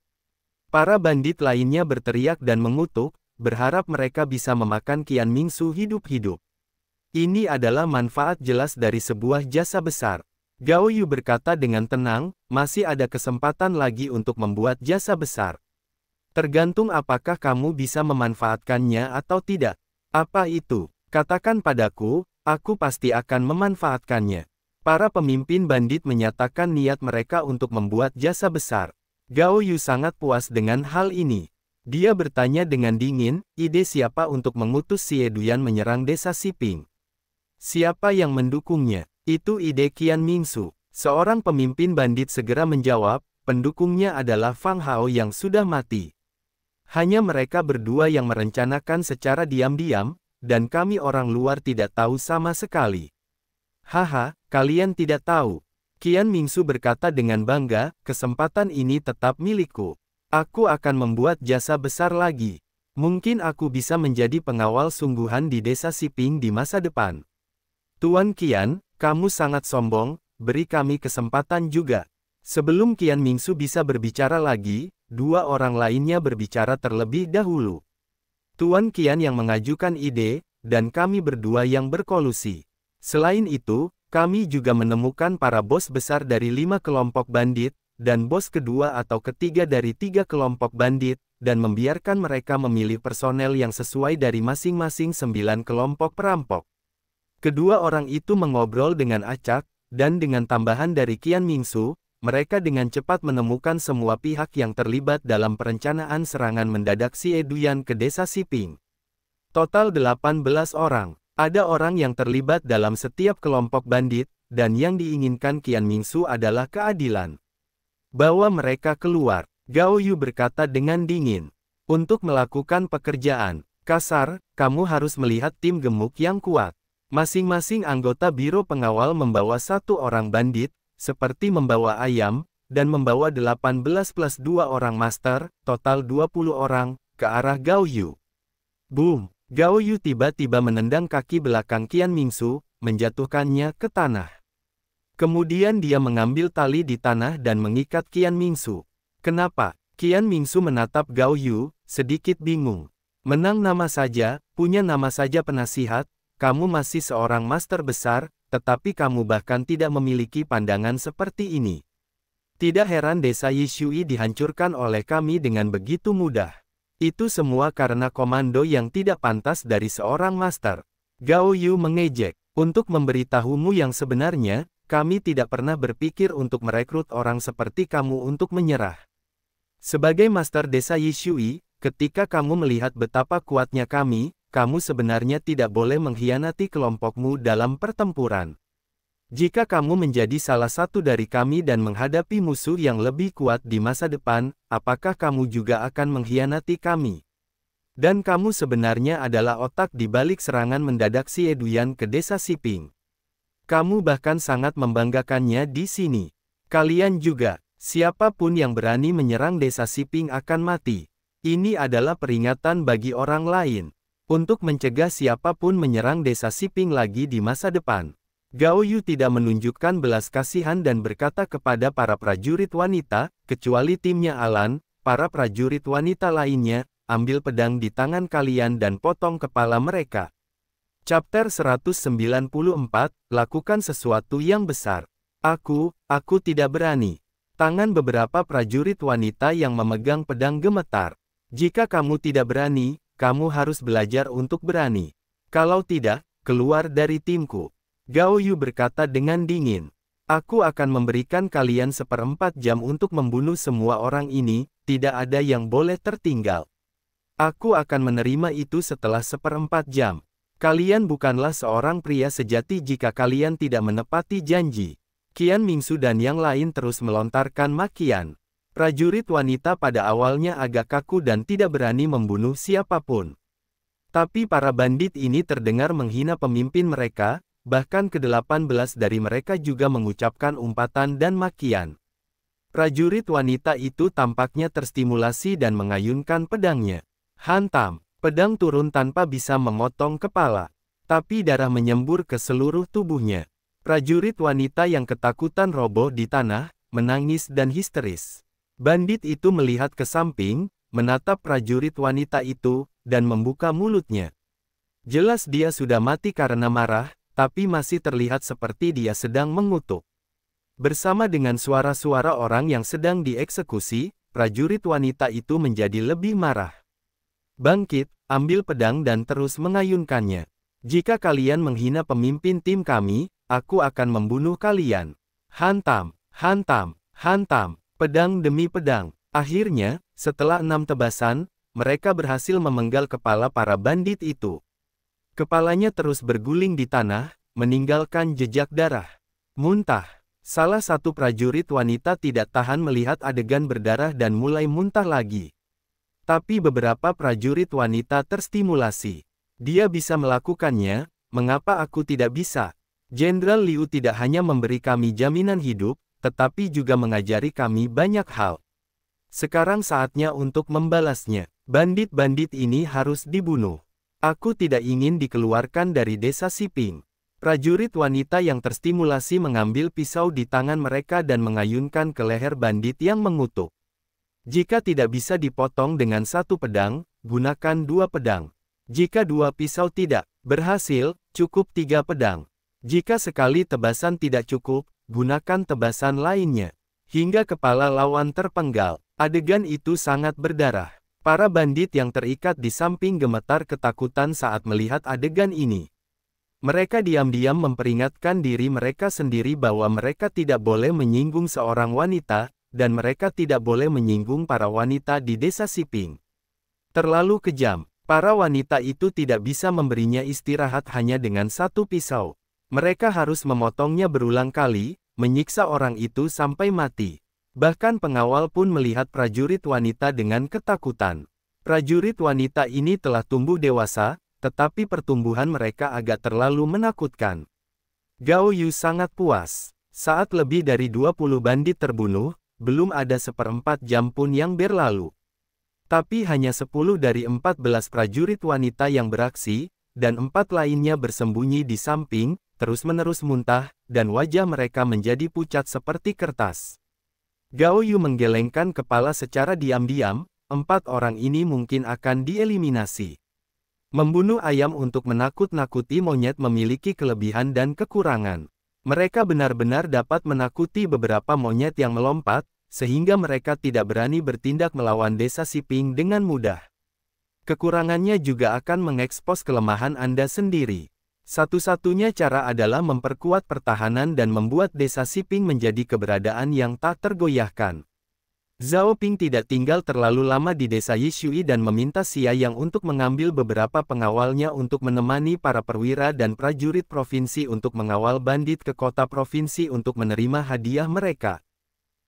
Para bandit lainnya berteriak dan mengutuk, berharap mereka bisa memakan Qian Mingsu hidup-hidup. Ini adalah manfaat jelas dari sebuah jasa besar. Gao Yu berkata dengan tenang, masih ada kesempatan lagi untuk membuat jasa besar. Tergantung apakah kamu bisa memanfaatkannya atau tidak. Apa itu? Katakan padaku, aku pasti akan memanfaatkannya. Para pemimpin bandit menyatakan niat mereka untuk membuat jasa besar. Gao Yu sangat puas dengan hal ini. Dia bertanya dengan dingin, ide siapa untuk mengutus si Eduyan menyerang desa Siping? Siapa yang mendukungnya? Itu ide Kian Mingsu. Seorang pemimpin bandit segera menjawab, pendukungnya adalah Fang Hao yang sudah mati. Hanya mereka berdua yang merencanakan secara diam-diam, dan kami orang luar tidak tahu sama sekali. Haha, kalian tidak tahu. Kian Mingsu berkata dengan bangga, kesempatan ini tetap milikku. Aku akan membuat jasa besar lagi. Mungkin aku bisa menjadi pengawal sungguhan di desa Siping di masa depan. Tuan Kian. Kamu sangat sombong, beri kami kesempatan juga. Sebelum Kian Mingsu bisa berbicara lagi, dua orang lainnya berbicara terlebih dahulu. Tuan Kian yang mengajukan ide, dan kami berdua yang berkolusi. Selain itu, kami juga menemukan para bos besar dari lima kelompok bandit, dan bos kedua atau ketiga dari tiga kelompok bandit, dan membiarkan mereka memilih personel yang sesuai dari masing-masing sembilan kelompok perampok. Kedua orang itu mengobrol dengan acak, dan dengan tambahan dari Kian Mingsu, mereka dengan cepat menemukan semua pihak yang terlibat dalam perencanaan serangan mendadak si Eduyan ke desa Siping. Total 18 orang, ada orang yang terlibat dalam setiap kelompok bandit, dan yang diinginkan Kian Mingsu adalah keadilan. Bawa mereka keluar, Gao Yu berkata dengan dingin. Untuk melakukan pekerjaan, kasar, kamu harus melihat tim gemuk yang kuat. Masing-masing anggota Biro Pengawal membawa satu orang bandit, seperti membawa ayam, dan membawa 18 plus 2 orang master, total 20 orang, ke arah Gao Yu. Boom! Gao Yu tiba-tiba menendang kaki belakang Qian Mingsu, menjatuhkannya ke tanah. Kemudian dia mengambil tali di tanah dan mengikat Qian Mingsu. Kenapa? Qian Mingsu menatap Gao Yu, sedikit bingung. Menang nama saja, punya nama saja penasihat, kamu masih seorang master besar, tetapi kamu bahkan tidak memiliki pandangan seperti ini. Tidak heran desa Yishui dihancurkan oleh kami dengan begitu mudah. Itu semua karena komando yang tidak pantas dari seorang master. Gao Yu mengejek. Untuk memberitahumu yang sebenarnya, kami tidak pernah berpikir untuk merekrut orang seperti kamu untuk menyerah. Sebagai master desa Yishui, ketika kamu melihat betapa kuatnya kami, kamu sebenarnya tidak boleh mengkhianati kelompokmu dalam pertempuran. Jika kamu menjadi salah satu dari kami dan menghadapi musuh yang lebih kuat di masa depan, apakah kamu juga akan mengkhianati kami? Dan kamu sebenarnya adalah otak di balik serangan mendadak si Eduyan ke desa Siping. Kamu bahkan sangat membanggakannya di sini. Kalian juga, siapapun yang berani menyerang desa Siping akan mati. Ini adalah peringatan bagi orang lain untuk mencegah siapapun menyerang desa Siping lagi di masa depan. Gao Yu tidak menunjukkan belas kasihan dan berkata kepada para prajurit wanita, kecuali timnya Alan, para prajurit wanita lainnya, ambil pedang di tangan kalian dan potong kepala mereka. Chapter 194, Lakukan Sesuatu Yang Besar. Aku, aku tidak berani. Tangan beberapa prajurit wanita yang memegang pedang gemetar. Jika kamu tidak berani, kamu harus belajar untuk berani. Kalau tidak, keluar dari timku. Gao Yu berkata dengan dingin. Aku akan memberikan kalian seperempat jam untuk membunuh semua orang ini, tidak ada yang boleh tertinggal. Aku akan menerima itu setelah seperempat jam. Kalian bukanlah seorang pria sejati jika kalian tidak menepati janji. Kian Mingsu dan yang lain terus melontarkan makian. Prajurit wanita pada awalnya agak kaku dan tidak berani membunuh siapapun. Tapi para bandit ini terdengar menghina pemimpin mereka, bahkan ke-18 dari mereka juga mengucapkan umpatan dan makian. Prajurit wanita itu tampaknya terstimulasi dan mengayunkan pedangnya. Hantam, pedang turun tanpa bisa memotong kepala tapi darah menyembur ke seluruh tubuhnya. Prajurit wanita yang ketakutan roboh di tanah, menangis dan histeris. Bandit itu melihat ke samping, menatap prajurit wanita itu, dan membuka mulutnya. Jelas dia sudah mati karena marah, tapi masih terlihat seperti dia sedang mengutuk. Bersama dengan suara-suara orang yang sedang dieksekusi, prajurit wanita itu menjadi lebih marah. Bangkit, ambil pedang dan terus mengayunkannya. Jika kalian menghina pemimpin tim kami, aku akan membunuh kalian. Hantam, hantam, hantam. Pedang demi pedang, akhirnya, setelah enam tebasan, mereka berhasil memenggal kepala para bandit itu. Kepalanya terus berguling di tanah, meninggalkan jejak darah. Muntah. Salah satu prajurit wanita tidak tahan melihat adegan berdarah dan mulai muntah lagi. Tapi beberapa prajurit wanita terstimulasi. Dia bisa melakukannya, mengapa aku tidak bisa? Jenderal Liu tidak hanya memberi kami jaminan hidup, tetapi juga mengajari kami banyak hal. Sekarang saatnya untuk membalasnya. Bandit-bandit ini harus dibunuh. Aku tidak ingin dikeluarkan dari desa Siping. Prajurit wanita yang terstimulasi mengambil pisau di tangan mereka dan mengayunkan ke leher bandit yang mengutuk. Jika tidak bisa dipotong dengan satu pedang, gunakan dua pedang. Jika dua pisau tidak berhasil, cukup tiga pedang. Jika sekali tebasan tidak cukup, gunakan tebasan lainnya. Hingga kepala lawan terpenggal, adegan itu sangat berdarah. Para bandit yang terikat di samping gemetar ketakutan saat melihat adegan ini. Mereka diam-diam memperingatkan diri mereka sendiri bahwa mereka tidak boleh menyinggung seorang wanita, dan mereka tidak boleh menyinggung para wanita di desa Siping. Terlalu kejam, para wanita itu tidak bisa memberinya istirahat hanya dengan satu pisau. Mereka harus memotongnya berulang kali, menyiksa orang itu sampai mati. Bahkan pengawal pun melihat prajurit wanita dengan ketakutan. Prajurit wanita ini telah tumbuh dewasa, tetapi pertumbuhan mereka agak terlalu menakutkan. Gao Yu sangat puas. Saat lebih dari 20 bandit terbunuh, belum ada seperempat jam pun yang berlalu. Tapi hanya 10 dari 14 prajurit wanita yang beraksi, dan empat lainnya bersembunyi di samping, terus-menerus muntah, dan wajah mereka menjadi pucat seperti kertas. Gao Yu menggelengkan kepala secara diam-diam, empat orang ini mungkin akan dieliminasi. Membunuh ayam untuk menakut-nakuti monyet memiliki kelebihan dan kekurangan. Mereka benar-benar dapat menakuti beberapa monyet yang melompat, sehingga mereka tidak berani bertindak melawan desa Siping dengan mudah. Kekurangannya juga akan mengekspos kelemahan Anda sendiri. Satu-satunya cara adalah memperkuat pertahanan dan membuat desa Siping menjadi keberadaan yang tak tergoyahkan. Zhao Ping tidak tinggal terlalu lama di desa Yishui dan meminta Xia Yang untuk mengambil beberapa pengawalnya untuk menemani para perwira dan prajurit provinsi untuk mengawal bandit ke kota provinsi untuk menerima hadiah mereka.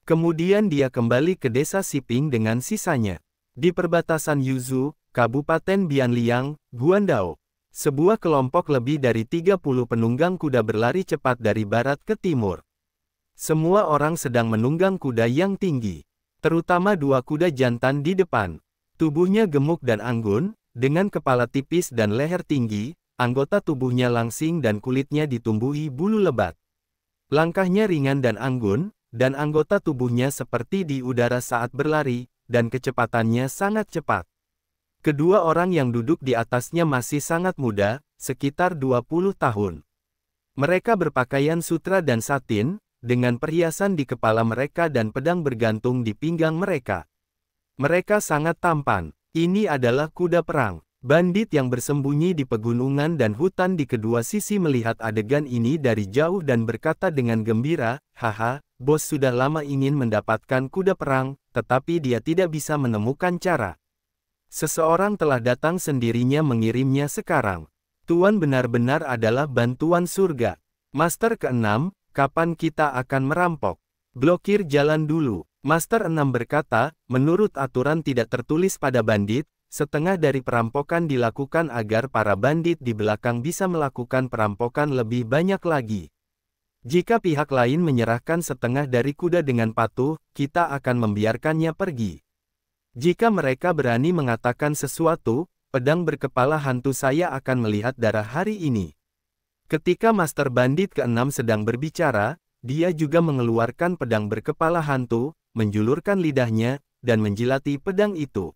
Kemudian dia kembali ke desa Siping dengan sisanya. Di perbatasan Yuzu, Kabupaten Bianliang, Guandao. Sebuah kelompok lebih dari 30 penunggang kuda berlari cepat dari barat ke timur. Semua orang sedang menunggang kuda yang tinggi, terutama dua kuda jantan di depan. Tubuhnya gemuk dan anggun, dengan kepala tipis dan leher tinggi, anggota tubuhnya langsing dan kulitnya ditumbuhi bulu lebat. Langkahnya ringan dan anggun, dan anggota tubuhnya seperti di udara saat berlari, dan kecepatannya sangat cepat. Kedua orang yang duduk di atasnya masih sangat muda, sekitar 20 tahun. Mereka berpakaian sutra dan satin, dengan perhiasan di kepala mereka dan pedang bergantung di pinggang mereka. Mereka sangat tampan. Ini adalah kuda perang. Bandit yang bersembunyi di pegunungan dan hutan di kedua sisi melihat adegan ini dari jauh dan berkata dengan gembira, Haha, bos sudah lama ingin mendapatkan kuda perang, tetapi dia tidak bisa menemukan cara. Seseorang telah datang sendirinya mengirimnya sekarang. Tuan benar-benar adalah bantuan surga. Master keenam, kapan kita akan merampok? Blokir jalan dulu. Master enam berkata, menurut aturan tidak tertulis pada bandit, setengah dari perampokan dilakukan agar para bandit di belakang bisa melakukan perampokan lebih banyak lagi. Jika pihak lain menyerahkan setengah dari kuda dengan patuh, kita akan membiarkannya pergi. Jika mereka berani mengatakan sesuatu, pedang berkepala hantu saya akan melihat darah hari ini. Ketika Master Bandit keenam sedang berbicara, dia juga mengeluarkan pedang berkepala hantu, menjulurkan lidahnya, dan menjilati pedang itu.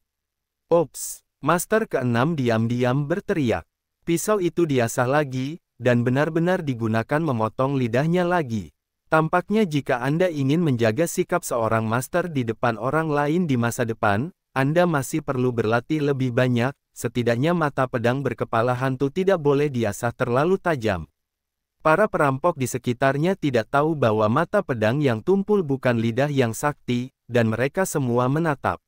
Ops! Master keenam diam-diam berteriak. Pisau itu diasah lagi, dan benar-benar digunakan memotong lidahnya lagi. Tampaknya jika Anda ingin menjaga sikap seorang master di depan orang lain di masa depan, Anda masih perlu berlatih lebih banyak, setidaknya mata pedang berkepala hantu tidak boleh diasah terlalu tajam. Para perampok di sekitarnya tidak tahu bahwa mata pedang yang tumpul bukan lidah yang sakti, dan mereka semua menatap.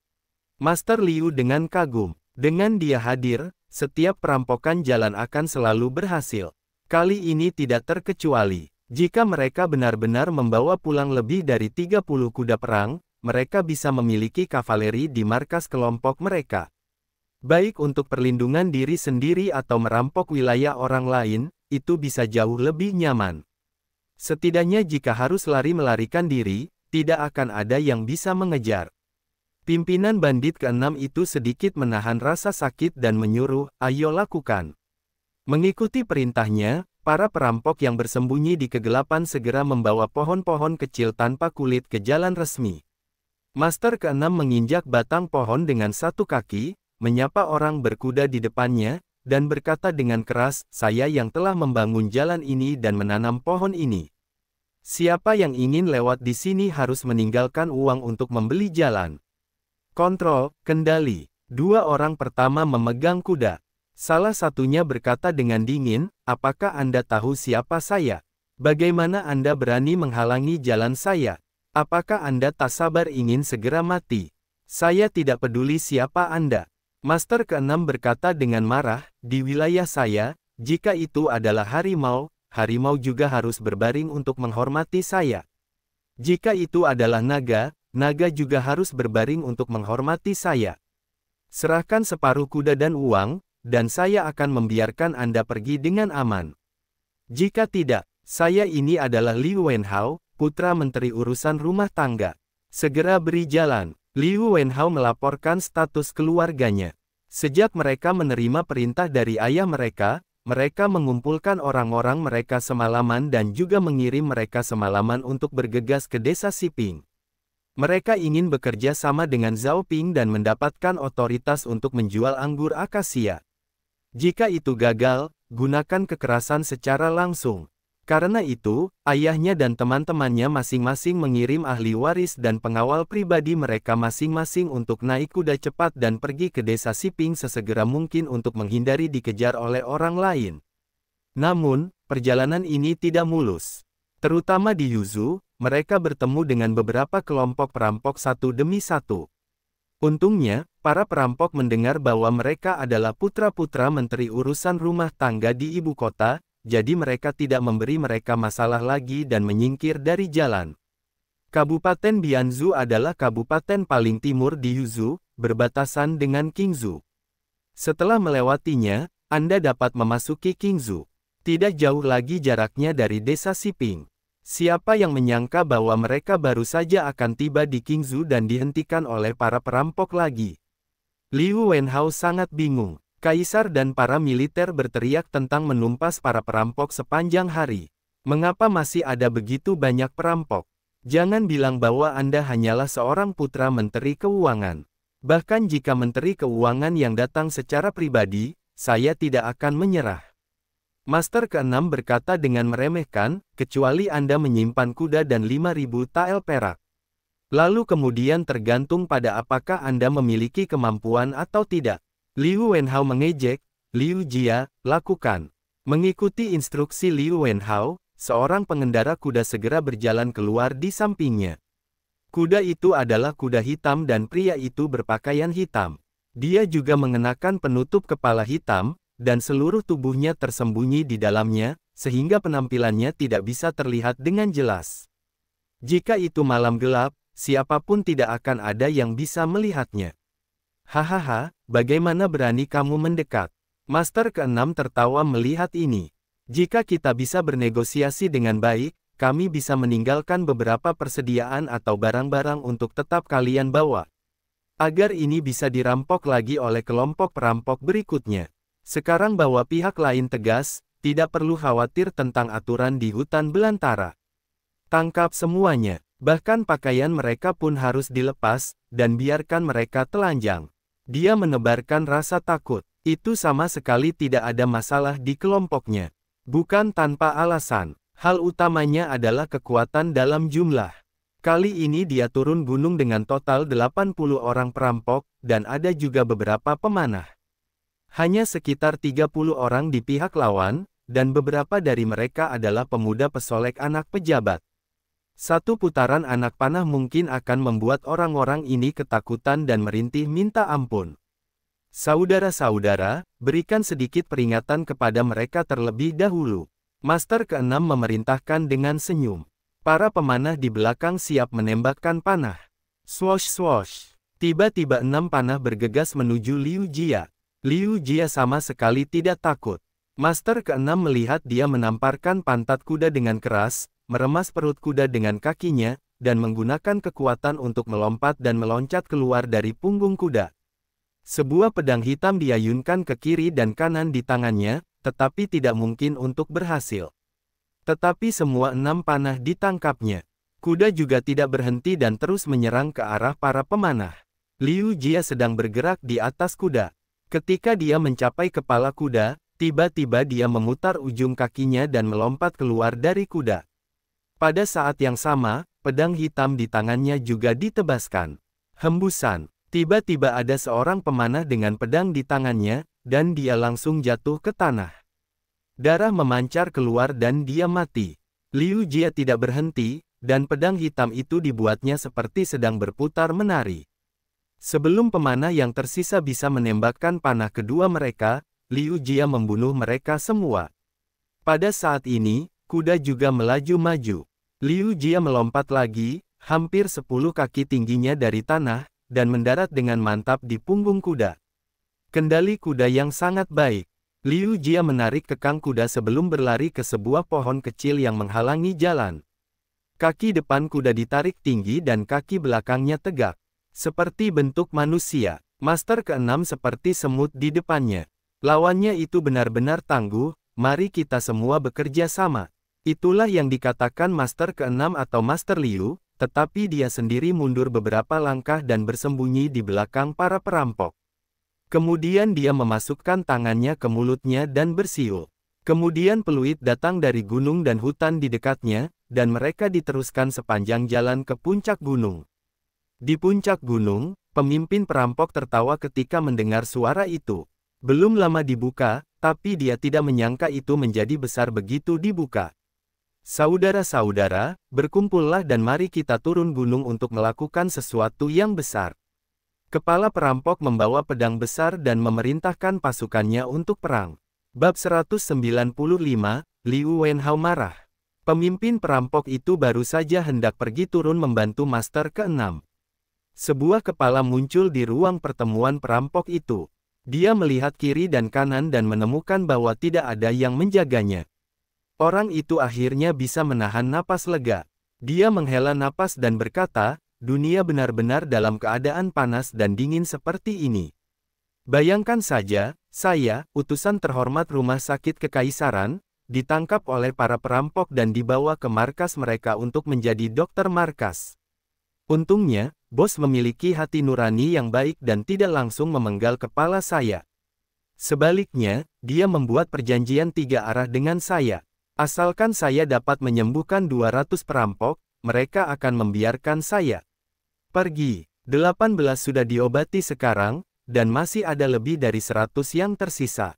Master Liu dengan kagum. Dengan dia hadir, setiap perampokan jalan akan selalu berhasil. Kali ini tidak terkecuali. Jika mereka benar-benar membawa pulang lebih dari 30 kuda perang, mereka bisa memiliki kavaleri di markas kelompok mereka. Baik untuk perlindungan diri sendiri atau merampok wilayah orang lain, itu bisa jauh lebih nyaman. Setidaknya jika harus lari melarikan diri, tidak akan ada yang bisa mengejar. Pimpinan bandit keenam itu sedikit menahan rasa sakit dan menyuruh, ayo lakukan. Mengikuti perintahnya, Para perampok yang bersembunyi di kegelapan segera membawa pohon-pohon kecil tanpa kulit ke jalan resmi. Master keenam menginjak batang pohon dengan satu kaki, menyapa orang berkuda di depannya, dan berkata dengan keras, saya yang telah membangun jalan ini dan menanam pohon ini. Siapa yang ingin lewat di sini harus meninggalkan uang untuk membeli jalan. Kontrol, kendali. Dua orang pertama memegang kuda. Salah satunya berkata dengan dingin, apakah Anda tahu siapa saya? Bagaimana Anda berani menghalangi jalan saya? Apakah Anda tak sabar ingin segera mati? Saya tidak peduli siapa Anda. Master keenam berkata dengan marah, di wilayah saya, jika itu adalah harimau, harimau juga harus berbaring untuk menghormati saya. Jika itu adalah naga, naga juga harus berbaring untuk menghormati saya. Serahkan separuh kuda dan uang, dan saya akan membiarkan Anda pergi dengan aman. Jika tidak, saya ini adalah Liu Wenhao, putra Menteri Urusan Rumah Tangga. Segera beri jalan, Liu Wenhao melaporkan status keluarganya. Sejak mereka menerima perintah dari ayah mereka, mereka mengumpulkan orang-orang mereka semalaman dan juga mengirim mereka semalaman untuk bergegas ke desa Siping. Mereka ingin bekerja sama dengan Zhao Ping dan mendapatkan otoritas untuk menjual anggur akasia. Jika itu gagal, gunakan kekerasan secara langsung. Karena itu, ayahnya dan teman-temannya masing-masing mengirim ahli waris dan pengawal pribadi mereka masing-masing untuk naik kuda cepat dan pergi ke desa Siping sesegera mungkin untuk menghindari dikejar oleh orang lain. Namun, perjalanan ini tidak mulus. Terutama di Yuzu, mereka bertemu dengan beberapa kelompok perampok satu demi satu. Untungnya, Para perampok mendengar bahwa mereka adalah putra-putra menteri urusan rumah tangga di ibu kota, jadi mereka tidak memberi mereka masalah lagi dan menyingkir dari jalan. Kabupaten Bianzu adalah kabupaten paling timur di Yuzu, berbatasan dengan Kingzu. Setelah melewatinya, Anda dapat memasuki Kingzu. Tidak jauh lagi jaraknya dari desa Siping. Siapa yang menyangka bahwa mereka baru saja akan tiba di Kingzu dan dihentikan oleh para perampok lagi? Liu Wenhao sangat bingung. Kaisar dan para militer berteriak tentang menumpas para perampok sepanjang hari. Mengapa masih ada begitu banyak perampok? Jangan bilang bahwa Anda hanyalah seorang putra Menteri Keuangan. Bahkan jika Menteri Keuangan yang datang secara pribadi, saya tidak akan menyerah. Master keenam berkata dengan meremehkan, kecuali Anda menyimpan kuda dan 5.000 tael perak. Lalu kemudian tergantung pada apakah Anda memiliki kemampuan atau tidak. Liu Wenhao mengejek, Liu Jia, lakukan. Mengikuti instruksi Liu Wenhao, seorang pengendara kuda segera berjalan keluar di sampingnya. Kuda itu adalah kuda hitam dan pria itu berpakaian hitam. Dia juga mengenakan penutup kepala hitam, dan seluruh tubuhnya tersembunyi di dalamnya, sehingga penampilannya tidak bisa terlihat dengan jelas. Jika itu malam gelap, siapapun tidak akan ada yang bisa melihatnya. Hahaha, bagaimana berani kamu mendekat? Master keenam tertawa melihat ini. Jika kita bisa bernegosiasi dengan baik, kami bisa meninggalkan beberapa persediaan atau barang-barang untuk tetap kalian bawa. Agar ini bisa dirampok lagi oleh kelompok perampok berikutnya. Sekarang bahwa pihak lain tegas, tidak perlu khawatir tentang aturan di hutan belantara. Tangkap semuanya. Bahkan pakaian mereka pun harus dilepas, dan biarkan mereka telanjang. Dia menebarkan rasa takut. Itu sama sekali tidak ada masalah di kelompoknya. Bukan tanpa alasan. Hal utamanya adalah kekuatan dalam jumlah. Kali ini dia turun gunung dengan total 80 orang perampok, dan ada juga beberapa pemanah. Hanya sekitar 30 orang di pihak lawan, dan beberapa dari mereka adalah pemuda pesolek anak pejabat. Satu putaran anak panah mungkin akan membuat orang-orang ini ketakutan dan merintih minta ampun. Saudara-saudara, berikan sedikit peringatan kepada mereka terlebih dahulu. Master keenam memerintahkan dengan senyum. Para pemanah di belakang siap menembakkan panah. Swash swash. Tiba-tiba enam panah bergegas menuju Liu Jia. Liu Jia sama sekali tidak takut. Master keenam melihat dia menamparkan pantat kuda dengan keras, meremas perut kuda dengan kakinya, dan menggunakan kekuatan untuk melompat dan meloncat keluar dari punggung kuda. Sebuah pedang hitam diayunkan ke kiri dan kanan di tangannya, tetapi tidak mungkin untuk berhasil. Tetapi semua enam panah ditangkapnya. Kuda juga tidak berhenti dan terus menyerang ke arah para pemanah. Liu Jia sedang bergerak di atas kuda. Ketika dia mencapai kepala kuda, Tiba-tiba dia memutar ujung kakinya dan melompat keluar dari kuda. Pada saat yang sama, pedang hitam di tangannya juga ditebaskan. Hembusan, tiba-tiba ada seorang pemanah dengan pedang di tangannya, dan dia langsung jatuh ke tanah. Darah memancar keluar dan dia mati. Liu Jia tidak berhenti, dan pedang hitam itu dibuatnya seperti sedang berputar menari. Sebelum pemanah yang tersisa bisa menembakkan panah kedua mereka, Liu Jia membunuh mereka semua. Pada saat ini, kuda juga melaju maju. Liu Jia melompat lagi, hampir sepuluh kaki tingginya dari tanah, dan mendarat dengan mantap di punggung kuda. Kendali kuda yang sangat baik. Liu Jia menarik kekang kuda sebelum berlari ke sebuah pohon kecil yang menghalangi jalan. Kaki depan kuda ditarik tinggi dan kaki belakangnya tegak. Seperti bentuk manusia, master keenam seperti semut di depannya. Lawannya itu benar-benar tangguh, mari kita semua bekerja sama. Itulah yang dikatakan Master keenam atau Master Liu, tetapi dia sendiri mundur beberapa langkah dan bersembunyi di belakang para perampok. Kemudian dia memasukkan tangannya ke mulutnya dan bersiul. Kemudian peluit datang dari gunung dan hutan di dekatnya, dan mereka diteruskan sepanjang jalan ke puncak gunung. Di puncak gunung, pemimpin perampok tertawa ketika mendengar suara itu. Belum lama dibuka, tapi dia tidak menyangka itu menjadi besar begitu dibuka. Saudara-saudara, berkumpullah dan mari kita turun gunung untuk melakukan sesuatu yang besar. Kepala perampok membawa pedang besar dan memerintahkan pasukannya untuk perang. Bab 195, Liu Wenhao marah. Pemimpin perampok itu baru saja hendak pergi turun membantu master keenam. Sebuah kepala muncul di ruang pertemuan perampok itu. Dia melihat kiri dan kanan dan menemukan bahwa tidak ada yang menjaganya. Orang itu akhirnya bisa menahan napas lega. Dia menghela napas dan berkata, dunia benar-benar dalam keadaan panas dan dingin seperti ini. Bayangkan saja, saya, utusan terhormat rumah sakit kekaisaran, ditangkap oleh para perampok dan dibawa ke markas mereka untuk menjadi dokter markas. Untungnya, bos memiliki hati nurani yang baik dan tidak langsung memenggal kepala saya. Sebaliknya, dia membuat perjanjian tiga arah dengan saya. Asalkan saya dapat menyembuhkan 200 perampok, mereka akan membiarkan saya. Pergi, 18 sudah diobati sekarang, dan masih ada lebih dari 100 yang tersisa.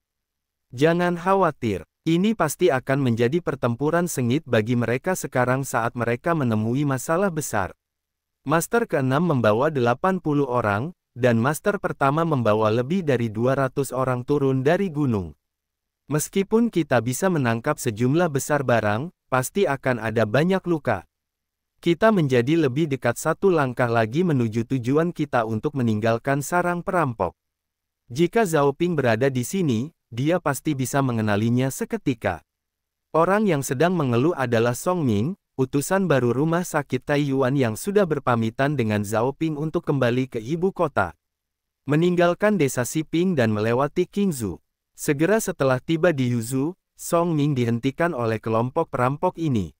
Jangan khawatir, ini pasti akan menjadi pertempuran sengit bagi mereka sekarang saat mereka menemui masalah besar. Master ke-6 membawa 80 orang, dan master pertama membawa lebih dari 200 orang turun dari gunung. Meskipun kita bisa menangkap sejumlah besar barang, pasti akan ada banyak luka. Kita menjadi lebih dekat satu langkah lagi menuju tujuan kita untuk meninggalkan sarang perampok. Jika Zhao Ping berada di sini, dia pasti bisa mengenalinya seketika. Orang yang sedang mengeluh adalah Song Ming, utusan baru rumah sakit Taiyuan yang sudah berpamitan dengan Zhao Ping untuk kembali ke ibu kota. Meninggalkan desa Siping dan melewati Qingzu. Segera setelah tiba di Yuzu, Song Ming dihentikan oleh kelompok perampok ini.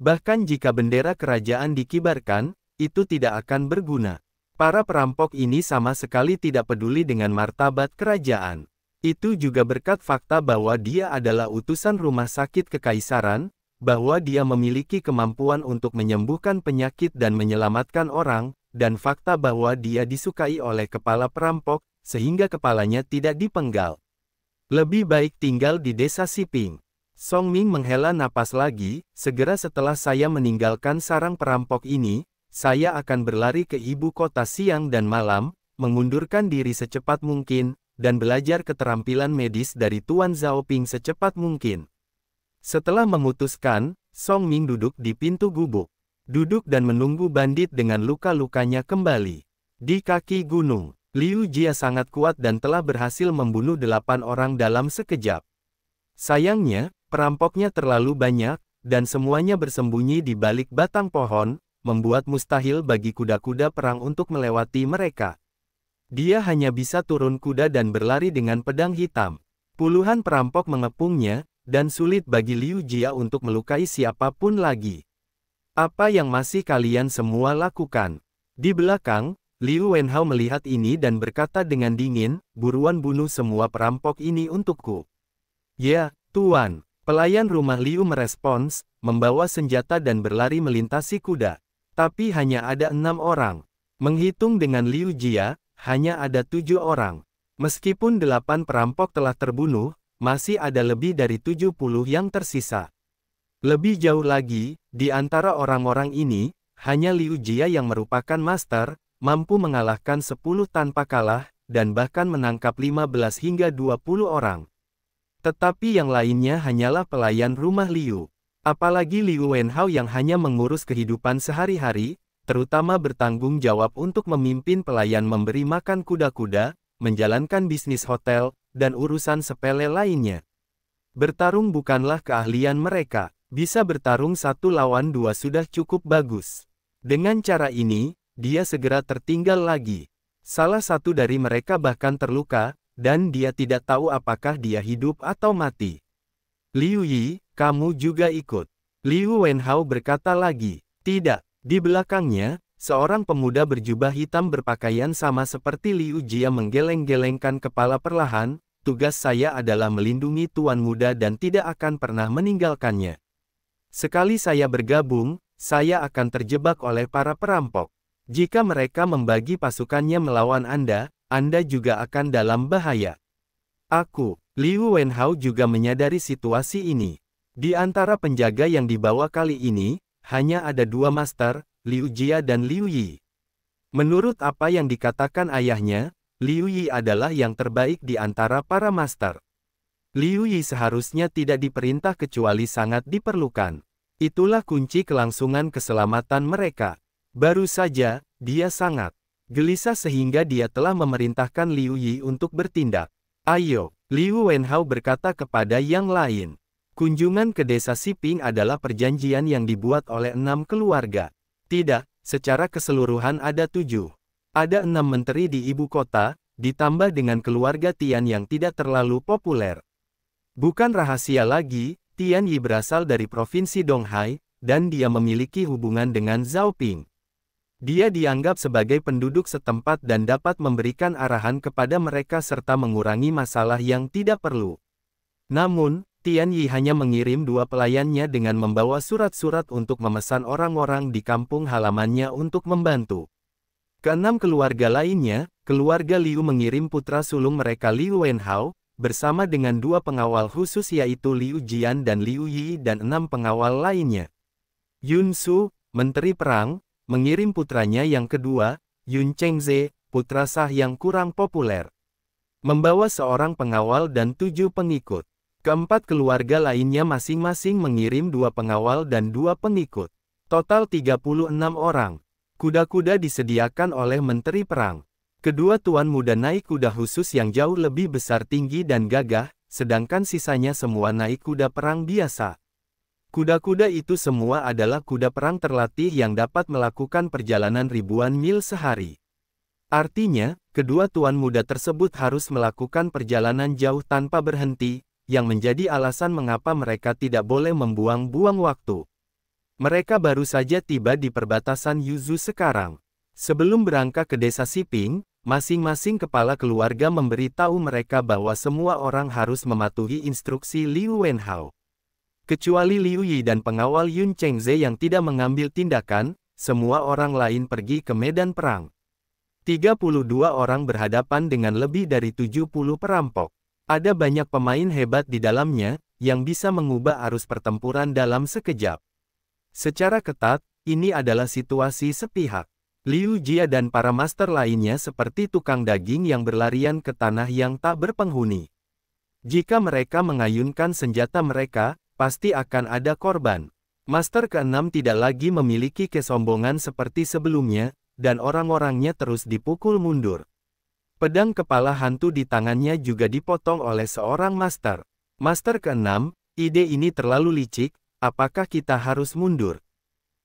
Bahkan jika bendera kerajaan dikibarkan, itu tidak akan berguna. Para perampok ini sama sekali tidak peduli dengan martabat kerajaan. Itu juga berkat fakta bahwa dia adalah utusan rumah sakit kekaisaran, bahwa dia memiliki kemampuan untuk menyembuhkan penyakit dan menyelamatkan orang, dan fakta bahwa dia disukai oleh kepala perampok, sehingga kepalanya tidak dipenggal. Lebih baik tinggal di desa Siping. Song Ming menghela napas lagi, segera setelah saya meninggalkan sarang perampok ini, saya akan berlari ke ibu kota siang dan malam, mengundurkan diri secepat mungkin, dan belajar keterampilan medis dari Tuan Zhao Ping secepat mungkin. Setelah memutuskan, Song Ming duduk di pintu gubuk. Duduk dan menunggu bandit dengan luka-lukanya kembali. Di kaki gunung, Liu Jia sangat kuat dan telah berhasil membunuh delapan orang dalam sekejap. Sayangnya, perampoknya terlalu banyak, dan semuanya bersembunyi di balik batang pohon, membuat mustahil bagi kuda-kuda perang untuk melewati mereka. Dia hanya bisa turun kuda dan berlari dengan pedang hitam. Puluhan perampok mengepungnya, dan sulit bagi Liu Jia untuk melukai siapapun lagi. Apa yang masih kalian semua lakukan? Di belakang, Liu Wenhao melihat ini dan berkata dengan dingin, buruan bunuh semua perampok ini untukku. Ya, Tuan, pelayan rumah Liu merespons, membawa senjata dan berlari melintasi kuda. Tapi hanya ada enam orang. Menghitung dengan Liu Jia, hanya ada tujuh orang. Meskipun delapan perampok telah terbunuh, masih ada lebih dari 70 yang tersisa. Lebih jauh lagi, di antara orang-orang ini, hanya Liu Jia yang merupakan master, mampu mengalahkan 10 tanpa kalah, dan bahkan menangkap 15 hingga 20 orang. Tetapi yang lainnya hanyalah pelayan rumah Liu. Apalagi Liu Wenhao yang hanya mengurus kehidupan sehari-hari, terutama bertanggung jawab untuk memimpin pelayan memberi makan kuda-kuda, menjalankan bisnis hotel, dan urusan sepele lainnya. Bertarung bukanlah keahlian mereka, bisa bertarung satu lawan dua sudah cukup bagus. Dengan cara ini, dia segera tertinggal lagi. Salah satu dari mereka bahkan terluka, dan dia tidak tahu apakah dia hidup atau mati. Liu Yi, kamu juga ikut. Liu Wenhao berkata lagi, tidak. Di belakangnya, seorang pemuda berjubah hitam berpakaian sama seperti Liu Jia menggeleng-gelengkan kepala perlahan, tugas saya adalah melindungi Tuan Muda dan tidak akan pernah meninggalkannya. Sekali saya bergabung, saya akan terjebak oleh para perampok. Jika mereka membagi pasukannya melawan Anda, Anda juga akan dalam bahaya. Aku, Liu Wenhao juga menyadari situasi ini. Di antara penjaga yang dibawa kali ini, hanya ada dua master, Liu Jia dan Liu Yi. Menurut apa yang dikatakan ayahnya, Liu Yi adalah yang terbaik di antara para master. Liu Yi seharusnya tidak diperintah kecuali sangat diperlukan. Itulah kunci kelangsungan keselamatan mereka. Baru saja, dia sangat gelisah sehingga dia telah memerintahkan Liu Yi untuk bertindak. Ayo, Liu Wenhao berkata kepada yang lain. Kunjungan ke desa Siping adalah perjanjian yang dibuat oleh enam keluarga. Tidak, secara keseluruhan ada tujuh. Ada enam menteri di ibu kota, ditambah dengan keluarga Tian yang tidak terlalu populer. Bukan rahasia lagi, Tian Yi berasal dari provinsi Donghai, dan dia memiliki hubungan dengan Zhao Ping. Dia dianggap sebagai penduduk setempat dan dapat memberikan arahan kepada mereka serta mengurangi masalah yang tidak perlu. Namun, Tian Yi hanya mengirim dua pelayannya dengan membawa surat-surat untuk memesan orang-orang di kampung halamannya untuk membantu. Keenam keluarga lainnya, keluarga Liu mengirim putra sulung mereka Liu Wenhao, bersama dengan dua pengawal khusus yaitu Liu Jian dan Liu Yi dan enam pengawal lainnya. Yun Su, Menteri Perang, mengirim putranya yang kedua, Yun Cheng Chengze, putra sah yang kurang populer. Membawa seorang pengawal dan tujuh pengikut. Keempat keluarga lainnya masing-masing mengirim dua pengawal dan dua pengikut. Total 36 orang. Kuda-kuda disediakan oleh Menteri Perang. Kedua tuan muda naik kuda khusus yang jauh lebih besar tinggi dan gagah, sedangkan sisanya semua naik kuda perang biasa. Kuda-kuda itu semua adalah kuda perang terlatih yang dapat melakukan perjalanan ribuan mil sehari. Artinya, kedua tuan muda tersebut harus melakukan perjalanan jauh tanpa berhenti, yang menjadi alasan mengapa mereka tidak boleh membuang-buang waktu. Mereka baru saja tiba di perbatasan Yuzu sekarang. Sebelum berangkat ke desa Siping, masing-masing kepala keluarga memberitahu mereka bahwa semua orang harus mematuhi instruksi Liu Wenhao. Kecuali Liu Yi dan pengawal Yun Chengze yang tidak mengambil tindakan, semua orang lain pergi ke medan perang. 32 orang berhadapan dengan lebih dari 70 perampok. Ada banyak pemain hebat di dalamnya, yang bisa mengubah arus pertempuran dalam sekejap. Secara ketat, ini adalah situasi sepihak. Liu Jia dan para master lainnya seperti tukang daging yang berlarian ke tanah yang tak berpenghuni. Jika mereka mengayunkan senjata mereka, pasti akan ada korban. Master keenam tidak lagi memiliki kesombongan seperti sebelumnya, dan orang-orangnya terus dipukul mundur. Pedang kepala hantu di tangannya juga dipotong oleh seorang master. Master keenam, ide ini terlalu licik, Apakah kita harus mundur?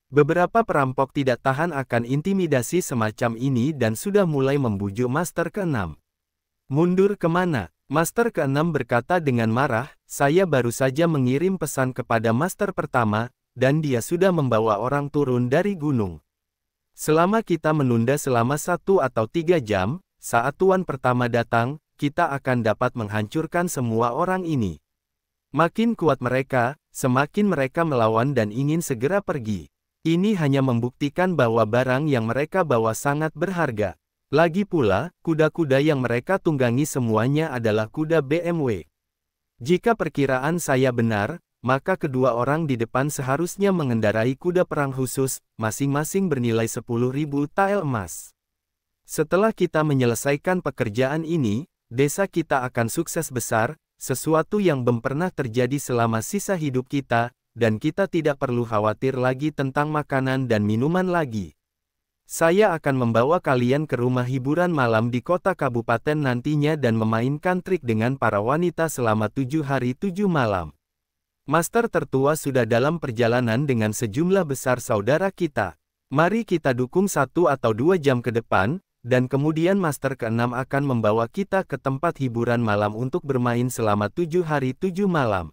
Beberapa perampok tidak tahan akan intimidasi semacam ini dan sudah mulai membujuk Master Keenam. 6 Mundur kemana? Master Keenam berkata dengan marah, saya baru saja mengirim pesan kepada Master pertama, dan dia sudah membawa orang turun dari gunung. Selama kita menunda selama satu atau tiga jam, saat Tuan pertama datang, kita akan dapat menghancurkan semua orang ini. Makin kuat mereka, Semakin mereka melawan dan ingin segera pergi, ini hanya membuktikan bahwa barang yang mereka bawa sangat berharga. Lagi pula, kuda-kuda yang mereka tunggangi semuanya adalah kuda BMW. Jika perkiraan saya benar, maka kedua orang di depan seharusnya mengendarai kuda perang khusus, masing-masing bernilai 10.000 tael emas. Setelah kita menyelesaikan pekerjaan ini, desa kita akan sukses besar, sesuatu yang belum pernah terjadi selama sisa hidup kita, dan kita tidak perlu khawatir lagi tentang makanan dan minuman lagi. Saya akan membawa kalian ke rumah hiburan malam di kota kabupaten nantinya dan memainkan trik dengan para wanita selama tujuh hari tujuh malam. Master tertua sudah dalam perjalanan dengan sejumlah besar saudara kita. Mari kita dukung satu atau dua jam ke depan, dan kemudian Master keenam akan membawa kita ke tempat hiburan malam untuk bermain selama tujuh hari tujuh malam.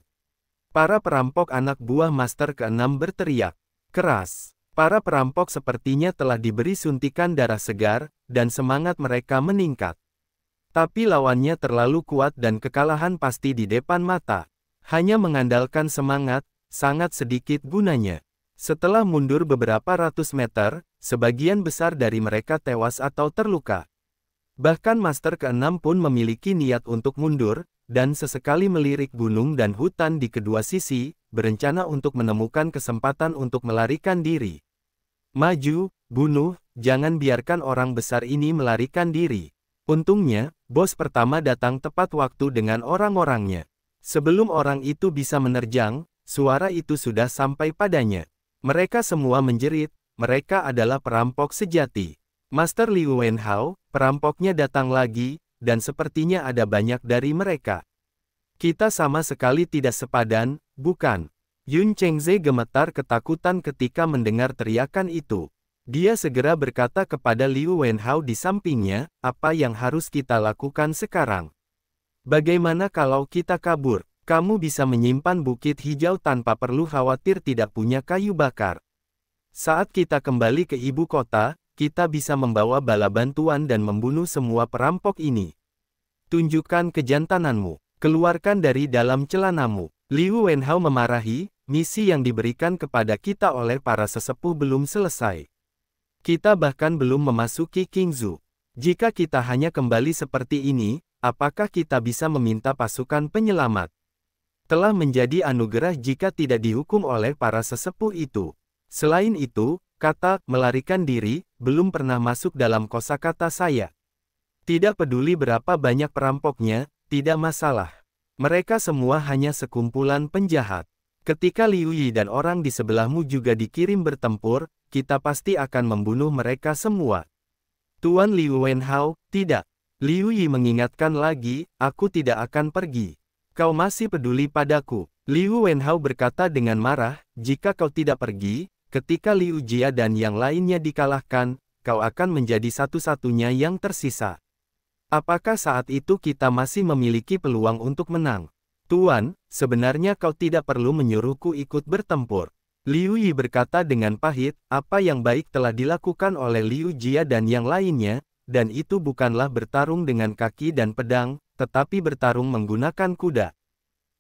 Para perampok anak buah Master keenam berteriak keras. Para perampok sepertinya telah diberi suntikan darah segar, dan semangat mereka meningkat. Tapi lawannya terlalu kuat dan kekalahan pasti di depan mata. Hanya mengandalkan semangat, sangat sedikit gunanya. Setelah mundur beberapa ratus meter, sebagian besar dari mereka tewas atau terluka. Bahkan Master keenam pun memiliki niat untuk mundur, dan sesekali melirik gunung dan hutan di kedua sisi, berencana untuk menemukan kesempatan untuk melarikan diri. Maju, bunuh, jangan biarkan orang besar ini melarikan diri. Untungnya, bos pertama datang tepat waktu dengan orang-orangnya. Sebelum orang itu bisa menerjang, suara itu sudah sampai padanya. Mereka semua menjerit, mereka adalah perampok sejati. Master Liu Wenhao, perampoknya datang lagi, dan sepertinya ada banyak dari mereka. Kita sama sekali tidak sepadan, bukan? Yun Chengze gemetar ketakutan ketika mendengar teriakan itu. Dia segera berkata kepada Liu Wenhao di sampingnya, apa yang harus kita lakukan sekarang? Bagaimana kalau kita kabur? Kamu bisa menyimpan bukit hijau tanpa perlu khawatir tidak punya kayu bakar. Saat kita kembali ke ibu kota, kita bisa membawa bala bantuan dan membunuh semua perampok ini. Tunjukkan kejantananmu. Keluarkan dari dalam celanamu. Liu Wenhao memarahi, misi yang diberikan kepada kita oleh para sesepuh belum selesai. Kita bahkan belum memasuki Kingzu. Jika kita hanya kembali seperti ini, apakah kita bisa meminta pasukan penyelamat? telah menjadi anugerah jika tidak dihukum oleh para sesepuh itu. Selain itu, kata melarikan diri belum pernah masuk dalam kosakata saya. Tidak peduli berapa banyak perampoknya, tidak masalah. Mereka semua hanya sekumpulan penjahat. Ketika Liu Yi dan orang di sebelahmu juga dikirim bertempur, kita pasti akan membunuh mereka semua. Tuan Liu Wenhao, tidak. Liu Yi mengingatkan lagi, aku tidak akan pergi. Kau masih peduli padaku. Liu Wenhao berkata dengan marah, jika kau tidak pergi, ketika Liu Jia dan yang lainnya dikalahkan, kau akan menjadi satu-satunya yang tersisa. Apakah saat itu kita masih memiliki peluang untuk menang? Tuan, sebenarnya kau tidak perlu menyuruhku ikut bertempur. Liu Yi berkata dengan pahit, apa yang baik telah dilakukan oleh Liu Jia dan yang lainnya, dan itu bukanlah bertarung dengan kaki dan pedang, tetapi bertarung menggunakan kuda.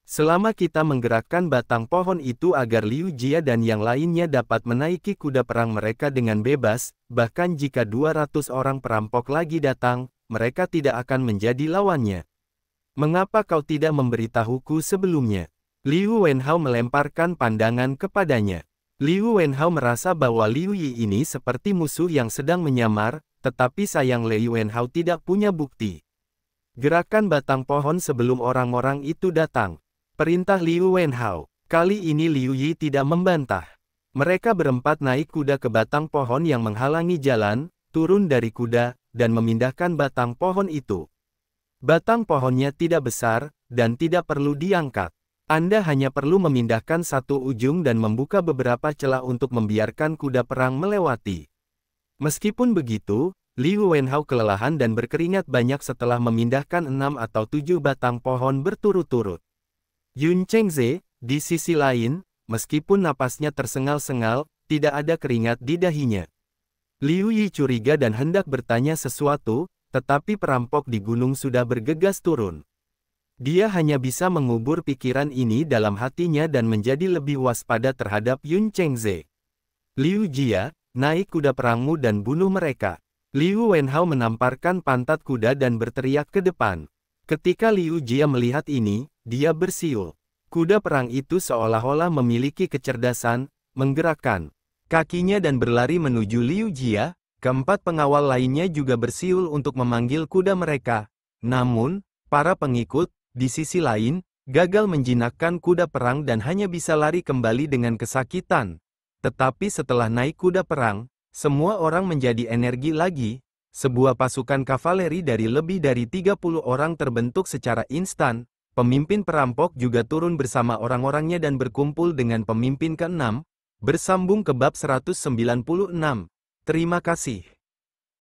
Selama kita menggerakkan batang pohon itu agar Liu Jia dan yang lainnya dapat menaiki kuda perang mereka dengan bebas, bahkan jika 200 orang perampok lagi datang, mereka tidak akan menjadi lawannya. Mengapa kau tidak memberitahuku sebelumnya? Liu Wenhao melemparkan pandangan kepadanya. Liu Wenhao merasa bahwa Liu Yi ini seperti musuh yang sedang menyamar, tetapi sayang Liu Wenhao tidak punya bukti. Gerakan batang pohon sebelum orang-orang itu datang. Perintah Liu Wenhao. Kali ini Liu Yi tidak membantah. Mereka berempat naik kuda ke batang pohon yang menghalangi jalan, turun dari kuda, dan memindahkan batang pohon itu. Batang pohonnya tidak besar, dan tidak perlu diangkat. Anda hanya perlu memindahkan satu ujung dan membuka beberapa celah untuk membiarkan kuda perang melewati. Meskipun begitu, Liu Wenhao kelelahan dan berkeringat banyak setelah memindahkan enam atau tujuh batang pohon berturut-turut. Yun Chengze, di sisi lain, meskipun napasnya tersengal-sengal, tidak ada keringat di dahinya. Liu Yi curiga dan hendak bertanya sesuatu, tetapi perampok di gunung sudah bergegas turun. Dia hanya bisa mengubur pikiran ini dalam hatinya dan menjadi lebih waspada terhadap Yun Chengze. Liu Jia, naik kuda perangmu dan bunuh mereka. Liu Wenhao menamparkan pantat kuda dan berteriak ke depan. Ketika Liu Jia melihat ini, dia bersiul. Kuda perang itu seolah-olah memiliki kecerdasan, menggerakkan kakinya dan berlari menuju Liu Jia, keempat pengawal lainnya juga bersiul untuk memanggil kuda mereka. Namun, para pengikut, di sisi lain, gagal menjinakkan kuda perang dan hanya bisa lari kembali dengan kesakitan. Tetapi setelah naik kuda perang, semua orang menjadi energi lagi, sebuah pasukan kavaleri dari lebih dari 30 orang terbentuk secara instan, pemimpin perampok juga turun bersama orang-orangnya dan berkumpul dengan pemimpin keenam, bersambung ke bab 196. Terima kasih.